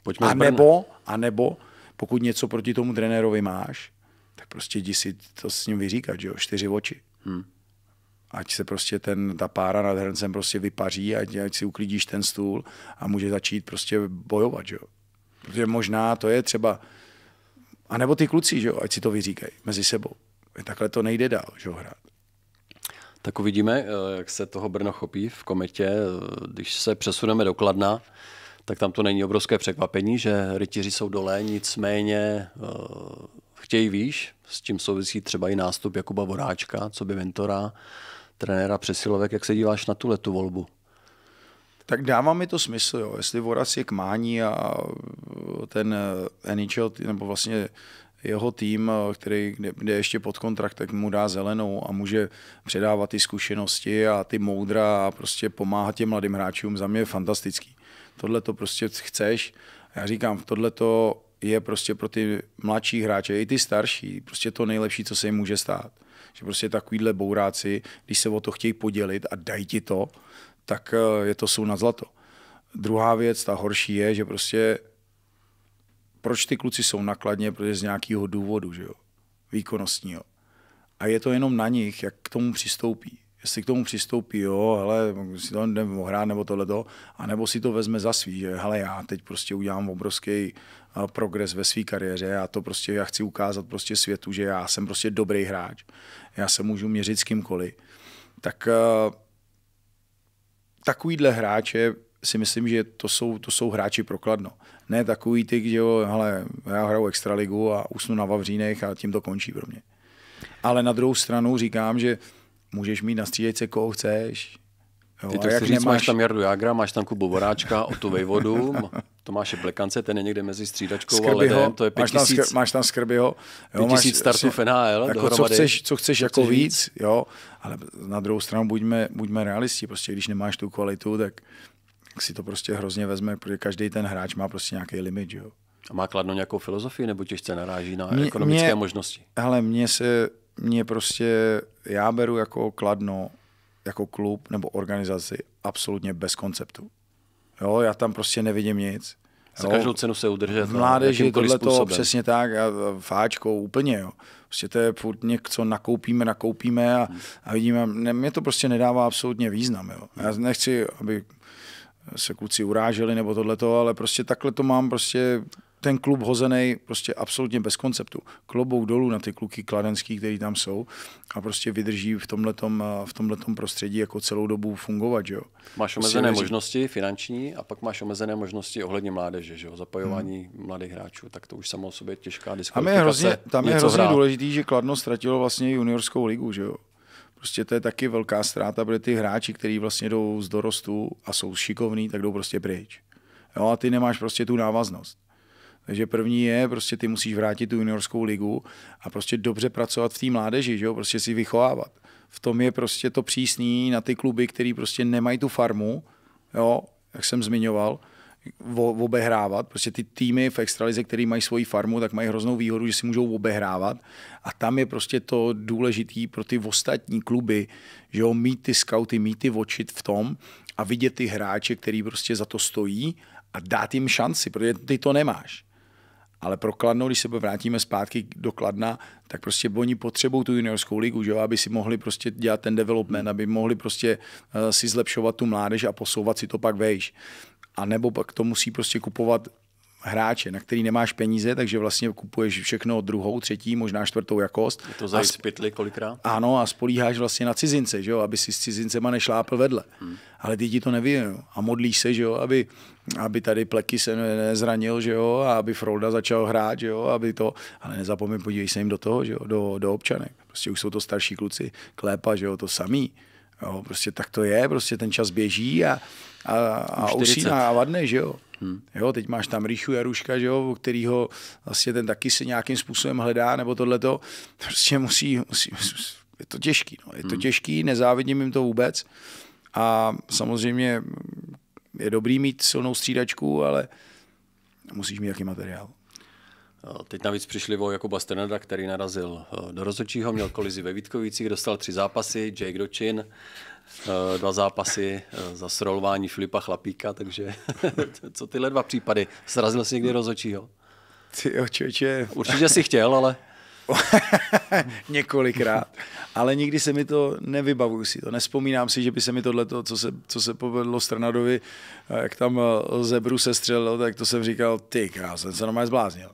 Pojďme a, nebo, a nebo pokud něco proti tomu trenérovi máš, tak prostě jdi si to s ním vyříkat, že jo, čtyři oči. Hmm. Ať se prostě ten, ta pára nad hrncem prostě vypaří, ať, ať si uklidíš ten stůl a může začít prostě bojovat, že jo. Protože možná to je třeba, a nebo ty kluci, že jo, ať si to vyříkají mezi sebou. Takhle to nejde dál, že jo, hrát. Tak uvidíme, eh, jak se toho Brno chopí v kometě, eh, když se přesuneme do Kladna tak tam to není obrovské překvapení, že rytíři jsou dole, nicméně eh, chtějí výš, s tím souvisí třeba i nástup Jakuba Voráčka, co by mentora, trenéra přesilovek. Jak se díváš na tu letu volbu? Tak dává mi to smysl, jo. jestli Voraz je k mání a ten eh, NHL, nebo vlastně jeho tým, eh, který kde ještě pod kontrakt, tak mu dá zelenou a může předávat ty zkušenosti a ty moudra a prostě pomáhat těm mladým hráčům, za mě je fantastický tohle to prostě chceš. A já říkám, tohle to je prostě pro ty mladší hráče, i ty starší, prostě to nejlepší, co se jim může stát. Že prostě takovýhle bouráci, když se o to chtějí podělit a dají ti to, tak eh, je to sou na zlato. Druhá věc, ta horší je, že prostě proč ty kluci jsou nakladně, protože z nějakého důvodu, že jo, výkonnostního. A je to jenom na nich, jak k tomu přistoupí jestli k tomu přistoupí, jo, ale si to jdem ohrát nebo tohleto, anebo si to vezme za svý, že hele, já teď prostě udělám obrovský eh, progres ve své kariéře a to prostě já chci ukázat prostě světu, že já jsem prostě dobrý hráč, já se můžu měřit s kýmkoliv. Tak eh, takovýhle hráče si myslím, že to jsou, to jsou hráči prokladno. Ne takový ty, že jo, hele, já hraju extraligu a usnu na Vavřínech a tím to končí pro mě. Ale na druhou stranu říkám, že můžeš mít na střídejce, koho chceš. Jo, Ty to jak říct, nemáš... máš tam Jardu Jagra, máš tam Kubu Boráčka, Otu Vejvodu, Tomáše Plekance, ten je někde mezi střídačkou Skrbyho, a ledem, to je pět máš, tisíc, skr- máš tam Skrbyho. Jo, máš, tisíc startů v NHL jako co chceš, co chceš co jako chceš víc, víc, jo, ale na druhou stranu buďme, buďme realisti, prostě když nemáš tu kvalitu, tak, tak si to prostě hrozně vezme, protože každý ten hráč má prostě nějaký limit, jo. A má Kladno nějakou filozofii, nebo těžce naráží na mě, ekonomické mě, možnosti? Ale mně se mě prostě, já beru jako kladno, jako klub nebo organizaci absolutně bez konceptu. Jo, já tam prostě nevidím nic. Za jo. každou cenu se udržet. V mládeži tohle to přesně tak, a fáčkou úplně. Jo. Prostě to je furt něco nakoupíme, nakoupíme a, hmm. a vidíme, ne, mě to prostě nedává absolutně význam. Jo. Já hmm. nechci, aby se kluci uráželi nebo tohleto, ale prostě takhle to mám prostě ten klub hozený prostě absolutně bez konceptu. Klobou dolů na ty kluky kladenský, který tam jsou a prostě vydrží v tomhletom, v tomhletom prostředí jako celou dobu fungovat. Že jo? Máš prostě omezené prostě možnosti finanční a pak máš omezené možnosti ohledně mládeže, že jo? zapojování hmm. mladých hráčů, tak to už samo o sobě je těžká diskuse. Tam je hrozně, tam je hrozně důležitý, že Kladno ztratilo vlastně juniorskou ligu, že jo? prostě to je taky velká ztráta, protože ty hráči, kteří vlastně jdou z dorostu a jsou šikovní, tak jdou prostě pryč. Jo, a ty nemáš prostě tu návaznost. Takže první je, prostě ty musíš vrátit tu juniorskou ligu a prostě dobře pracovat v té mládeži, že jo? prostě si vychovávat. V tom je prostě to přísný na ty kluby, který prostě nemají tu farmu, jo, jak jsem zmiňoval, obehrávat. Prostě ty týmy v extralize, které mají svoji farmu, tak mají hroznou výhodu, že si můžou obehrávat. A tam je prostě to důležité pro ty ostatní kluby, že jo, mít ty scouty, mít ty oči v tom a vidět ty hráče, který prostě za to stojí a dát jim šanci, protože ty to nemáš. Ale pro Kladno, když se vrátíme zpátky do Kladna, tak prostě oni potřebují tu juniorskou ligu, že jo, aby si mohli prostě dělat ten development, aby mohli prostě uh, si zlepšovat tu mládež a posouvat si to pak vejš. A nebo pak to musí prostě kupovat hráče, na který nemáš peníze, takže vlastně kupuješ všechno druhou, třetí, možná čtvrtou jakost. Je to za sp... pytli kolikrát? Ano, a spolíháš vlastně na cizince, že jo, aby si s cizincema nešlápl vedle. Hmm. Ale ty ti to neví, jo. No. a modlíš se, že jo, aby, aby tady Pleky se nezranil, že jo, a aby Frolda začal hrát, že jo, aby to, ale nezapomeň, podívej se jim do toho, že jo, do, do občanek. Prostě už jsou to starší kluci, klépa, že jo, to samý. Jo, prostě tak to je, prostě ten čas běží a, a, a usíná a vadne, že jo. Hmm. Jo, teď máš tam Ríšu Jaruška, že jo, kterýho vlastně ten taky se nějakým způsobem hledá, nebo tohleto. Prostě musí, musí, je to těžký, no. je to hmm. těžký, nezávidím jim to vůbec. A samozřejmě je dobrý mít silnou střídačku, ale musíš mít jaký materiál. Teď navíc přišli o Jakuba Sternada, který narazil eh, do rozhodčího, měl kolizi ve Vítkovicích, dostal tři zápasy, Jake Dočin, eh, dva zápasy eh, za srolování Filipa Chlapíka, takže co tyhle dva případy? Srazil jsi někdy rozhodčího? Ty očiče. Určitě si chtěl, ale... Několikrát. Ale nikdy se mi to nevybavuju si to. Nespomínám si, že by se mi tohle, co se, co se povedlo Strnadovi, jak tam zebru se střelil, tak to jsem říkal, ty krásně, jsem se normálně zbláznil.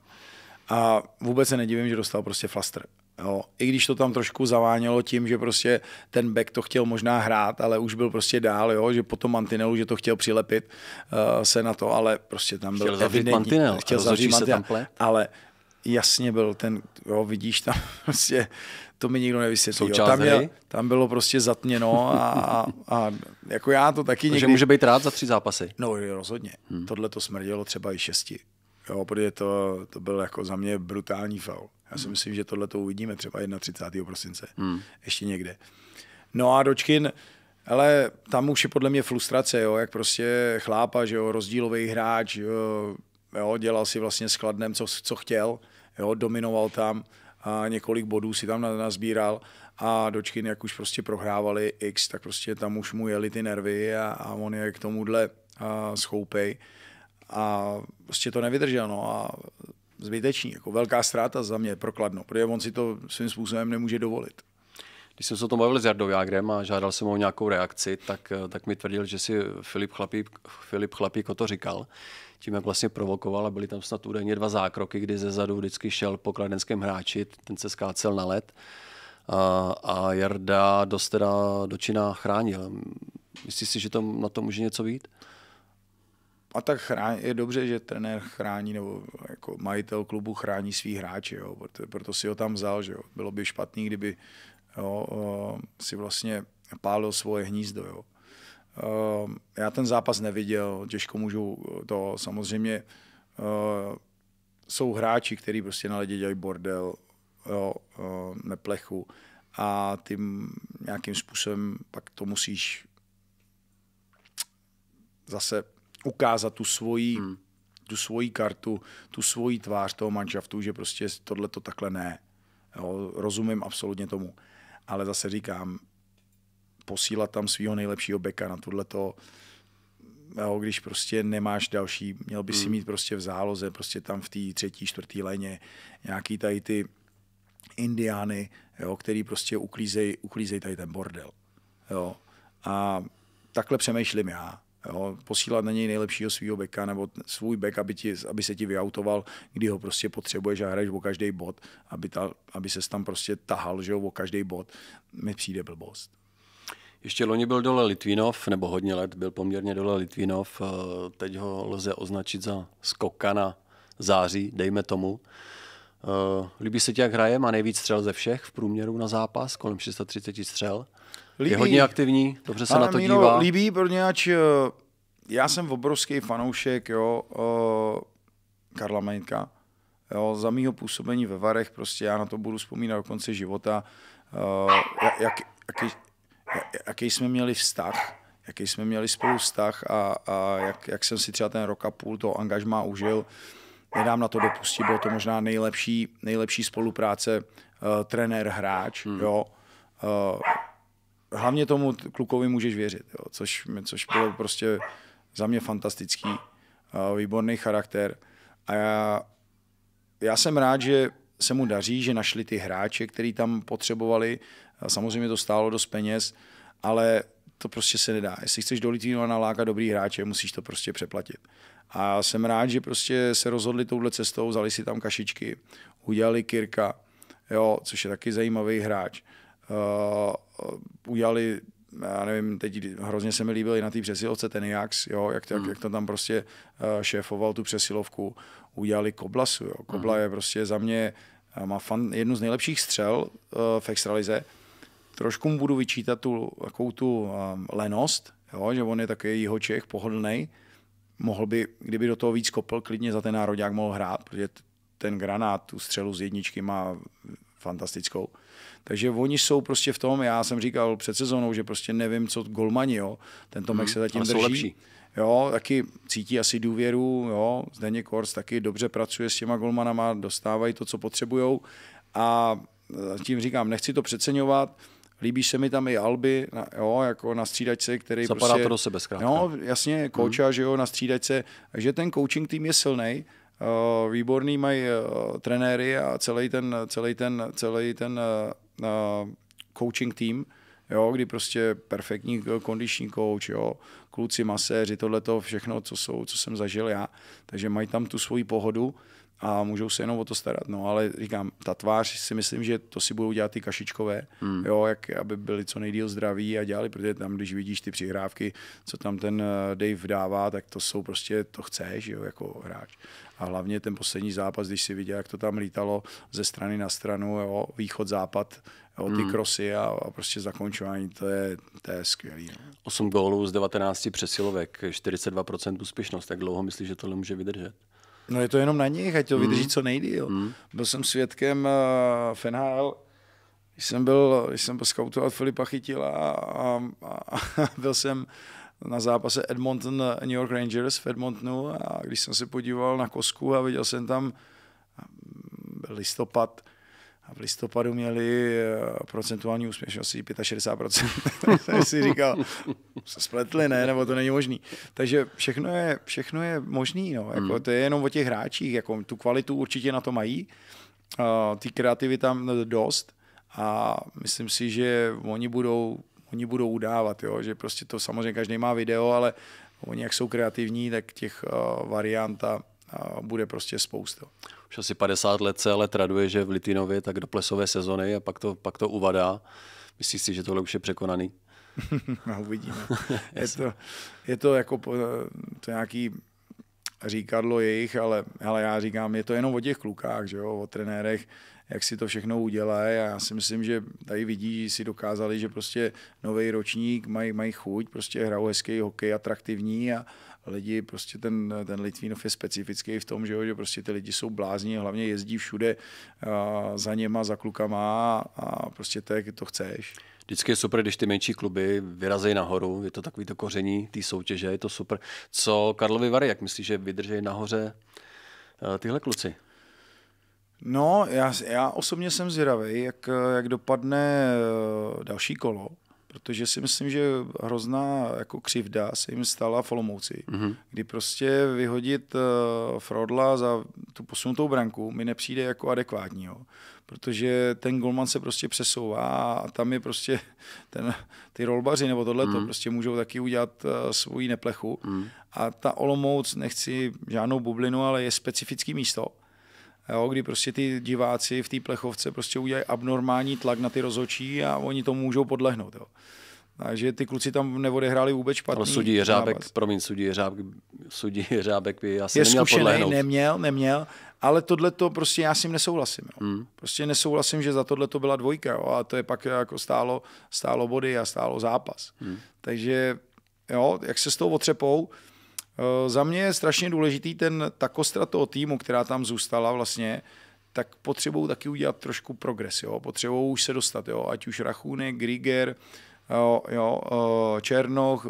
A vůbec se nedivím, že dostal prostě flaster. Jo. I když to tam trošku zavánělo tím, že prostě ten back to chtěl možná hrát, ale už byl prostě dál, jo, že po tom mantinelu, že to chtěl přilepit uh, se na to, ale prostě tam byl chtěl evidentní. Mantinel, chtěl zavřít mantinel, ale jasně byl ten, jo, vidíš tam prostě, to mi nikdo nevysvětlí. Jo. Tam, je, tam bylo prostě zatměno a, a, a jako já to taky Takže může být rád za tři zápasy. No rozhodně. Hmm. Tohle to smrdělo třeba i šesti. Jo, protože to, to byl jako za mě brutální faul. Já si hmm. myslím, že tohle to uvidíme třeba 31. prosince, hmm. ještě někde. No a Dočkin, ale tam už je podle mě frustrace, jo, jak prostě chlápa, že jo, rozdílový hráč, jo, jo, dělal si vlastně skladnem, co, co chtěl, jo, dominoval tam a několik bodů si tam nazbíral a Dočkin, jak už prostě prohrávali X, tak prostě tam už mu jeli ty nervy a, a on je k tomuhle a, schoupej a prostě to nevydržel. No a zbytečný, jako velká ztráta za mě prokladno, protože on si to svým způsobem nemůže dovolit. Když jsem se o tom bavil s Jardou Jágrem a žádal jsem o nějakou reakci, tak, eh, tak mi tvrdil, že si Filip Chlapík, Filip Chlapík o to říkal, tím jak vlastně provokoval a byly tam snad údajně dva zákroky, kdy ze zadu vždycky šel po kladenském hráči, ten se skácel na led a, a Jarda dost teda dočina chránil. Myslíš si, že tam na to může něco být? a tak chrání, je dobře, že trenér chrání, nebo jako majitel klubu chrání svý hráče, jo, proto, proto si ho tam vzal. Že jo. Bylo by špatný, kdyby jo, ehm, si vlastně pálil svoje hnízdo. Jo. Ehm, já ten zápas neviděl, těžko můžu to samozřejmě. Ehm, jsou hráči, kteří prostě na ledě dělají bordel, jo, neplechu a tím nějakým způsobem pak to musíš zase ukázat tu svoji, hmm. tu svoji kartu, tu svoji tvář toho manšaftu, že prostě tohle to takhle ne. Jo, rozumím absolutně tomu. Ale zase říkám, posílat tam svého nejlepšího beka na tohle to, jo, když prostě nemáš další, měl by si hmm. mít prostě v záloze, prostě tam v té třetí, čtvrtý léně nějaký tady ty indiány, jo, který prostě uklízej, uklízej tady ten bordel. Jo. A takhle přemýšlím já. Jo, posílat na něj nejlepšího svého beka nebo svůj bek, aby, ti, aby se ti vyautoval, kdy ho prostě potřebuješ a hraješ o každý bod, aby, ta, aby se tam prostě tahal že jo, o každý bod, mi přijde blbost. Ještě loni byl dole Litvinov, nebo hodně let byl poměrně dole Litvinov. Eh, teď ho lze označit za skokana září, dejme tomu. Eh, líbí se ti, jak hraje, má nejvíc střel ze všech v průměru na zápas, kolem 630 střel líbí. Je hodně aktivní, dobře se ano, na to dívá. Míno, líbí, protože eh, já jsem obrovský fanoušek jo, eh, Karla Majka. Jo, za mýho působení ve Varech, prostě já na to budu vzpomínat do konce života. uh, jak, jaký, jaký jsme měli vztah, jaký jsme měli spolu vztah a, a jak, jak jsem si třeba ten rok a půl toho angažmá užil. Nedám na to dopustit, bylo to možná nejlepší, nejlepší spolupráce uh, trenér-hráč, hmm. jo. Uh, hlavně tomu klukovi můžeš věřit, jo, což, což bylo prostě za mě fantastický, výborný charakter. A já, já jsem rád, že se mu daří, že našli ty hráče, který tam potřebovali. Samozřejmě to stálo dost peněz, ale to prostě se nedá. Jestli chceš do Litvínova nalákat dobrý hráče, musíš to prostě přeplatit. A jsem rád, že prostě se rozhodli touhle cestou, vzali si tam kašičky, udělali Kirka, jo, což je taky zajímavý hráč uh, eh, udělali já nevím, teď hrozně se mi líbil i na té přesilovce ten Jax, jo, jak, jak, jak hmm. to tam prostě uh, šéfoval tu přesilovku, udělali Koblasu. Jo. Kobla hmm. je prostě za mě, eh, má fan, jednu z nejlepších střel uh, v extralize. Trošku mu budu vyčítat tu, takovou tu um, lenost, jo, že on je takový jeho Čech, pohodlný. Mohl by, kdyby do toho víc kopl, klidně za ten národák mohl hrát, protože ten granát, tu střelu z jedničky má fantastickou. Takže oni jsou prostě v tom, já jsem říkal před sezónou, že prostě nevím, co golmani, jo. Ten Tomek hmm, se zatím drží. Lepší. Jo, taky cítí asi důvěru, jo. Zdeněk Kors taky dobře pracuje s těma golmanama, dostávají to, co potřebujou. A e, tím říkám, nechci to přeceňovat, Líbí se mi tam i Alby, jo, jako na střídačce, který Zapadá prostě, to do sebe zkrátka. No, jasně, mhm. kouča, mm. že jo, na střídačce. Takže ten coaching tým je silný Eh, výborný mají eh, trenéry a celý ten, celý ten, celý ten eh, coaching tým, jo, kdy prostě perfektní kondiční coach, jo, kluci, maséři, tohle to všechno, co jsou, co jsem zažil já, takže mají tam tu svoji pohodu, a můžou se jenom o to starat. No ale říkám, ta tvář si myslím, že to si budou dělat ty kašičkové, hmm. jo, jak, aby byli co nejdíl zdraví a dělali, protože tam, když vidíš ty přihrávky, co tam ten eh, Dave dává, tak to jsou prostě, to chceš, jo, jako hráč. A hlavně ten poslední zápas, když si viděl, jak to tam lítalo ze strany na stranu, jo, východ, západ, jo, ty hmm. krosy a, a prostě zakončování, to je, to je skvělý. No. 8 gólů z 19 přesilovek, 42% úspěšnost, tak dlouho myslíš, že tohle může vydržet? No je to jenom na nich, ať to mm. vydrží co nejdíl. Mm. Byl jsem svědkem uh, eh, FNHL, když jsem byl, když jsem byl scoutovat Filipa Chytila a, a, a byl jsem na zápase Edmonton New York Rangers v Edmontonu a když jsem se podíval na kosku a viděl jsem tam eh, listopad a v listopadu měli eh, procentuální úspěš asi 65%. Takže si říkal, se spletli, ne, nebo to není možný. Takže všechno je, všechno je možný, no. Jako, hmm. to je jenom o těch hráčích, jako tu kvalitu určitě na to mají, uh, ty kreativy tam dost a myslím si, že oni budou, oni budou udávat, jo? že prostě to samozřejmě každý má video, ale oni jak jsou kreativní, tak těch uh, eh, variant a, uh, bude prostě spousta už asi 50 let se ale traduje, že v Litinově tak do plesové sezony a pak to, pak to uvadá. Myslíš si, že tohle už je překonaný? no, uvidíme. je, to, je to jako eh, to nějaký říkadlo jejich, ale, ale já říkám, je to jenom o těch klukách, že jo, o trenérech, jak si to všechno udělají a já si myslím, že tady vidí, že si dokázali, že prostě nový ročník mají, mají chuť, prostě hrajou hezký hokej, atraktivní a, lidi, prostě ten, ten Litvínov je specifický v tom, že, jo, že prostě ty lidi jsou blázni, hlavně jezdí všude a, za něma, za klukama a prostě to, to chceš. Vždycky je super, když ty menší kluby vyrazí nahoru, je to takový to koření té soutěže, je to super. Co Karlovy Vary, jak myslíš, že vydrží nahoře e, tyhle kluci? No, já, já osobně jsem zvědavý, jak, jak dopadne e, další kolo, protože si myslím, že hrozná jako křivda se jim stala v Olomouci, mm-hmm. kdy prostě vyhodit uh, Frodla za tu posunutou branku mi nepřijde jako adekvátního, protože ten golman se prostě přesouvá a tam je prostě ten, ty rolbaři nebo tohle to mm. prostě můžou taky udělat uh, svoji neplechu mm. a ta Olomouc, nechci žádnou bublinu, ale je specifický místo, jo, kdy prostě ty diváci v té plechovce prostě udělají abnormální tlak na ty rozhodčí a oni to můžou podlehnout. Jo. Takže ty kluci tam neodehráli vůbec špatný. Ale sudí Jeřábek, zápas. promiň, sudí Jeřábek, sudí Jeřábek by asi je neměl zkušený, podlehnout. neměl, neměl, ale tohle to prostě já s ním nesouhlasím. Jo. Hmm. Prostě nesouhlasím, že za tohle to byla dvojka jo, a to je pak jako stálo, stálo body a stálo zápas. Hmm. Takže jo, jak se s tou otřepou, Eh, za mě je strašně důležitý ten, ta kostra toho týmu, která tam zůstala vlastně, tak potřebují taky udělat trošku progres, jo? potřebují už se dostat, jo? ať už Rachunek, Grieger, eh, jo, jo, eh, Černoch,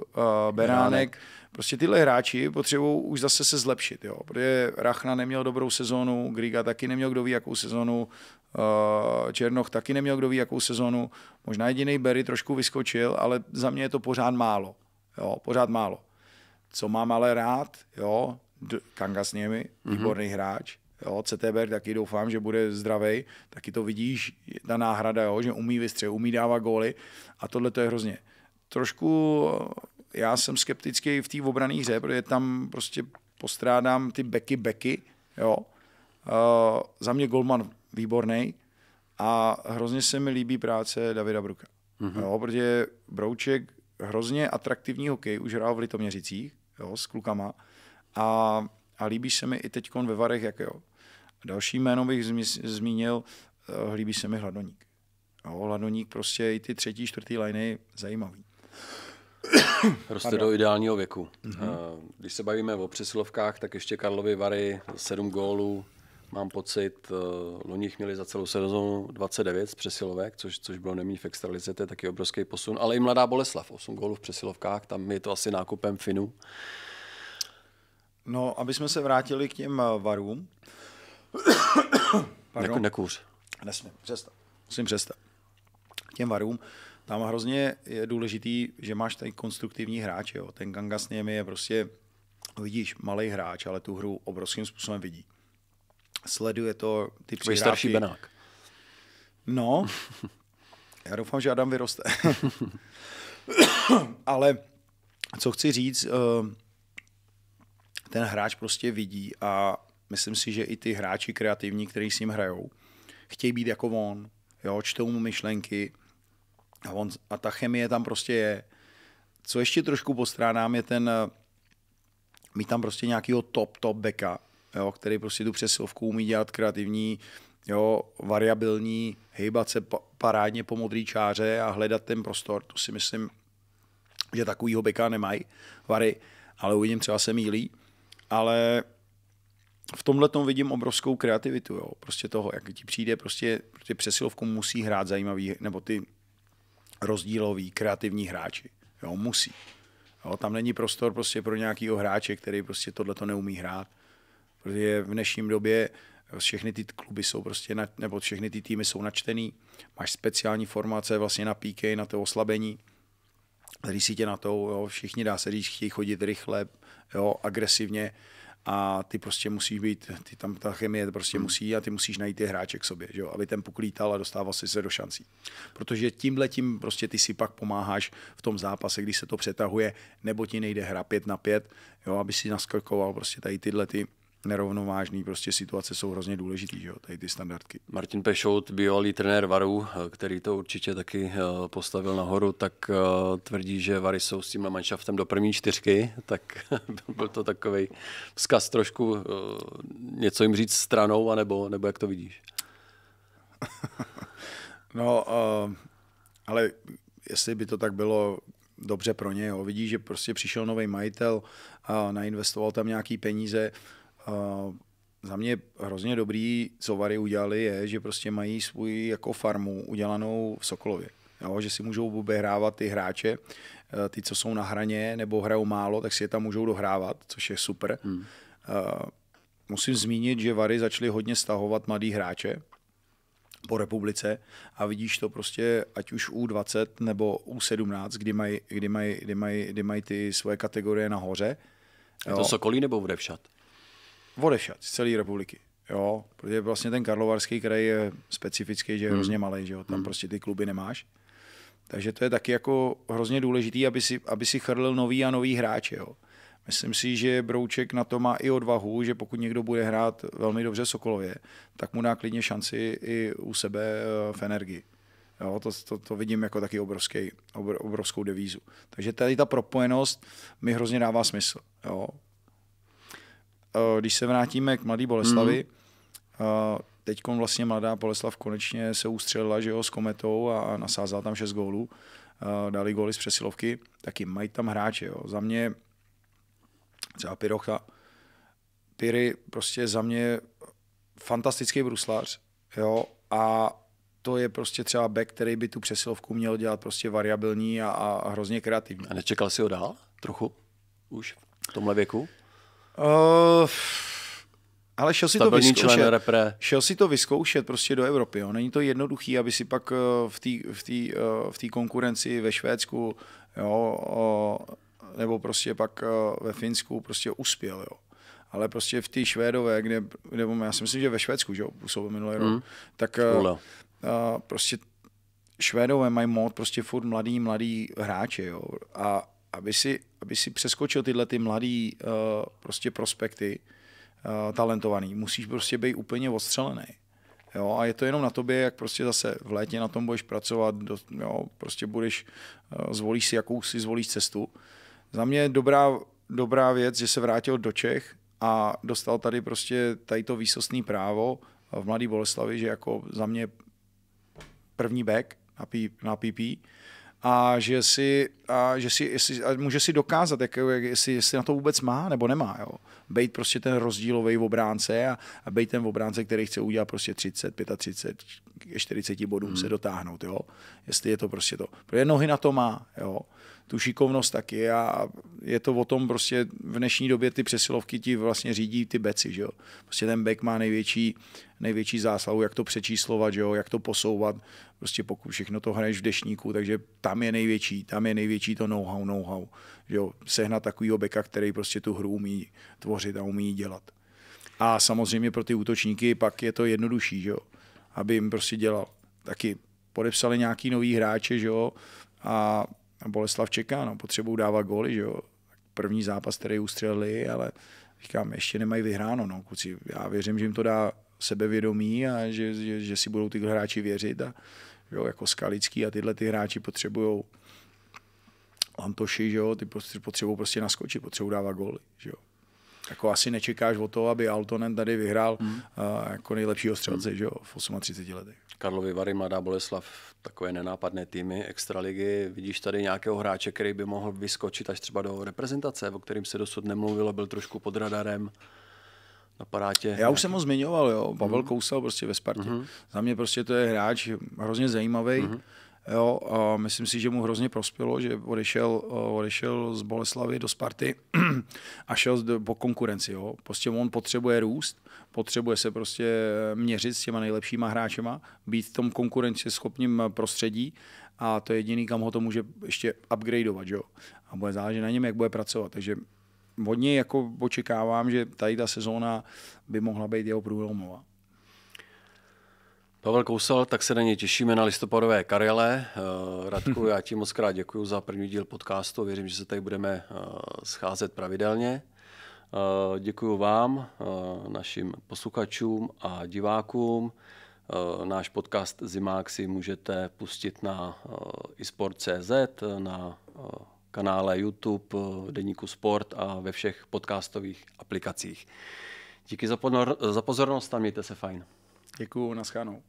Beránek, prostě tyhle hráči potřebují už zase se zlepšit, jo? protože Rachna neměl dobrou sezonu, Griga taky neměl kdo ví jakou sezonu, Černoch taky neměl kdo ví jakou sezonu, možná jediný Berry trošku vyskočil, ale za mě je to pořád málo, jo? pořád málo co mám ale rád, jo, Kangas Němi, mhm. výborný mm-hmm. hráč, jo, CTB taky doufám, že bude zdravý, taky to vidíš, ta náhrada, jo, že umí vystřelit, umí dávat góly a tohle to je hrozně. Trošku já jsem skeptický v té obrané hře, protože tam prostě postrádám ty beky, beky, jo. Uh, za mě Goldman výborný a hrozně se mi líbí práce Davida Bruka. Mm-hmm. Jo, protože Brouček hrozně atraktivní hokej už hrál v Litoměřicích, jo, s klukama. A, a líbí se mi i teď ve Varech, jak jo. Další jméno bych zmínil, eh, líbí se mi Hladoník. Jo, Hladoník prostě i ty třetí, čtvrtý liney zajímavý. Roste do ideálního věku. Mm-hmm. Když se bavíme o přesilovkách, tak ještě Karlovy Vary, sedm gólů, mám pocit, eh, loni měli za celou sezónu 29 z přesilovek, což, což bylo nemí v extralize, to je taky obrovský posun, ale i Mladá Boleslav, 8 gólů v přesilovkách, tam je to asi nákupem Finu. No, aby jsme se vrátili k těm eh, varům. Pardon. Nek- nekůř. Nesmím, přestat. Musím přestat. Těm varům. Tam hrozně je důležitý, že máš ten konstruktivní hráč. Jo. Ten Gangas je prostě, vidíš, malý hráč, ale tu hru obrovským způsobem vidí sleduje to ty přihrávky. starší benák. No, já doufám, že Adam vyroste. Ale co chci říct, eh, ten hráč prostě vidí a myslím si, že i ty hráči kreativní, kteří s ním hrajou, chtějí být jako on, jo, čtou mu myšlenky a, on, a ta chemie tam prostě je. Co ještě trošku postrádám je ten, eh, mít tam prostě nějakého top, top beka jo, který prostě tu přesilovku umí dělat kreativní, jo, variabilní, hejbat se parádně po modrý čáře a hledat ten prostor. To si myslím, že takovýho beka nemají vary, ale uvidím, třeba se mílí. Ale v tomhle tom vidím obrovskou kreativitu, jo. prostě toho, jak ti přijde, prostě, ty přesilovku musí hrát zajímavý, nebo ty rozdílový, kreativní hráči. Jo, musí. Jo, tam není prostor prostě pro nějakého hráče, který prostě tohle to neumí hrát. Protože v dnešním době všechny ty kluby jsou prostě, na, nebo všechny ty týmy jsou načtený, máš speciální formace vlastně na PK, na to oslabení, který si tě na to, jo, všichni dá se říct, chtějí chodit rychle, jo, agresivně a ty prostě musíš být, ty tam ta chemie prostě hmm. musí a ty musíš najít ty hráče k sobě, že jo, aby ten puklítal a dostával si se do šancí. Protože tímhle tím prostě ty si pak pomáháš v tom zápase, když se to přetahuje, nebo ti nejde hra 5 na 5, jo, aby si naskakoval prostě tady tyhle ty, nerovnovážný prostě situace jsou hrozně důležitý, že jo, tady ty standardky. Martin Pešout, bývalý trenér Varu, který to určitě taky eh, postavil nahoru, tak eh, tvrdí, že Vary jsou s tímhle manšaftem do první čtyřky, tak byl to takový vzkaz trošku eh, něco jim říct stranou, anebo, nebo jak to vidíš? no, ale jestli by to tak bylo dobře pro něj, vidí, že prostě přišel nový majitel a nainvestoval tam nějaký peníze, Uh, za mě hrozně dobrý, co Vary udělali, je, že prostě mají svůj jako farmu udělanou v Sokolově. Jo, že si můžou obehrávat ty hráče, eh, ty, co jsou na hraně nebo hrajou málo, tak si je tam můžou dohrávat, což je super. Hmm. Uh, musím zmínit, že Vary začaly hodně stahovat mladý hráče po republice a vidíš to prostě ať už U20 nebo U17, kdy mají kdy maj, kdy maj, kdy maj ty svoje kategorie nahoře. Je to Sokolí nebo Vrevšat? odešat z celé republiky. Jo, protože vlastně ten Karlovarský kraj je specifický, že je hmm. hrozně malý, že jo, tam hmm. prostě ty kluby nemáš. Takže to je taky jako hrozně důležitý, aby si, aby si chrlil nový a nový hráče, jo. Myslím si, že Brouček na to má i odvahu, že pokud někdo bude hrát velmi dobře Sokolově, tak mu dá klidně šanci i u sebe eh, v energii. Jo, to, to, to vidím jako taky obrovský, obrovskou devízu. Takže tady ta propojenost mi hrozně dává smysl. Jo. Eh, když se vrátíme k Mladé Boleslavi, mm-hmm. teď vlastně Mladá Boleslav konečně se ustřelila že jo, s Kometou a nasázala tam 6 gólů. Eh, dali góly z přesilovky, taky mají tam hráče. Jo. Za mě třeba Pirocha. Piry prostě za mě fantastický bruslař. Jo, a to je prostě třeba back, který by tu přesilovku měl dělat prostě variabilní a, a hrozně kreativní. A nečekal si ho dál trochu už v tomhle věku? Uh, ale šel si, to vyzkoušet, repre. šel si to vyzkoušet prostě do Evropy. Jo. Není to jednoduchý, aby si pak eh, v té v eh, v konkurenci ve Švédsku jo, nebo prostě pak ve Finsku prostě uspěl. Jo. Ale prostě v té Švédové, kde, kde, já si myslím, že ve Švédsku že působil minulý mm. rok, mhm. tak Ule. prostě Švédové mají mod prostě furt mladý, mladý hráče. Jo. A aby si aby si přeskočil tyhle ty mladé uh, eh, prostě prospekty uh, talentovaný, musíš prostě být úplně odstřelený. Jo, a je to jenom na tobě, jak prostě zase v létě na tom budeš pracovat, do, jo, prostě budeš, uh, zvolíš si, jakou si zvolíš cestu. Za mě dobrá, dobrá věc, že se vrátil do Čech a dostal tady prostě tady to výsostné právo v Mladé Boleslavi, že jako za mě první back na, P, na PP, a že si, a že si, jestli, a může si dokázat, jak, jak, jestli, jestli na to vůbec má nebo nemá. Jo. Bejt prostě ten rozdílový v obránce a, a bejt ten v obránce, který chce udělat prostě 30, 35, 40 bodů hmm. se dotáhnout. Jo. Jestli je to prostě to. Protože nohy na to má. Jo tu šikovnost taky a je to o tom prostě v dnešní době ty přesilovky ti vlastně řídí ty beci, že jo. Prostě ten back má největší, největší záslahu, jak to přečíslovat, že jo, jak to posouvat, prostě pokud všechno to hraješ v dešníku, takže tam je největší, tam je největší to know-how, know-how, že jo, sehnat takovýho beka, který prostě tu hru umí tvořit a umí dělat. A samozřejmě pro ty útočníky pak je to jednodušší, že jo, aby jim prostě dělal. Taky podepsali nějaký nový hráče, že jo, a Boleslav čeká, no, potřebují dávat góly, že jo. První zápas, který ustřelili, ale říkám, ještě nemají vyhráno, no, kluci. Já věřím, že jim to dá sebevědomí a že, že, že si budou ty hráči věřit a jo, jako Skalický a tyhle ty hráči potřebují Antoši, že jo, ty potřebují prostě naskočit, potřebují dávat góly, že jo jako asi nečekáš o to, aby Altonen tady vyhrál hmm. uh, jako nejlepšího střelce hmm. že jo, v 38 letech. Karlovy Vary, Mladá Boleslav, takové nenápadné týmy extraligy. Vidíš tady nějakého hráče, který by mohl vyskočit až třeba do reprezentace, o kterým se dosud nemluvilo, byl trošku pod radarem? Aparátě, Já už jsem ho zmiňoval, jo. Pavel mm. Kousal prostě ve Spartě. Hmm. Za mě prostě to je hráč hrozně zajímavý. Hmm. Jo, a myslím si, že mu hrozně prospělo, že odešel, eh, odešel z Boleslavy do Sparty a šel po konkurenci. Jo. Prostě on potřebuje růst, potřebuje se prostě eh, měřit s těma nejlepšíma hráčema, být v tom konkurenceschopním prostředí a to je jediný, kam ho to může ještě upgradeovat. Jo. A bude záležet na něm, jak bude pracovat. Takže hodně jako očekávám, že tady ta sezóna by mohla být jeho průlomová. Pavel Kousal, tak se na ně těšíme na listopadové Karele. Eh, Radku, já ti moc krát děkuji za první díl podcastu. Věřím, že se tady budeme eh, scházet pravidelně. Eh, děkuji vám, našim posluchačům a divákům. Náš podcast Zimák si můžete pustit na eSport.cz, na kanále YouTube, deníku Sport a ve všech podcastových aplikacích. Díky za, za pozornost a mějte se fajn. Děkuji, naschánou.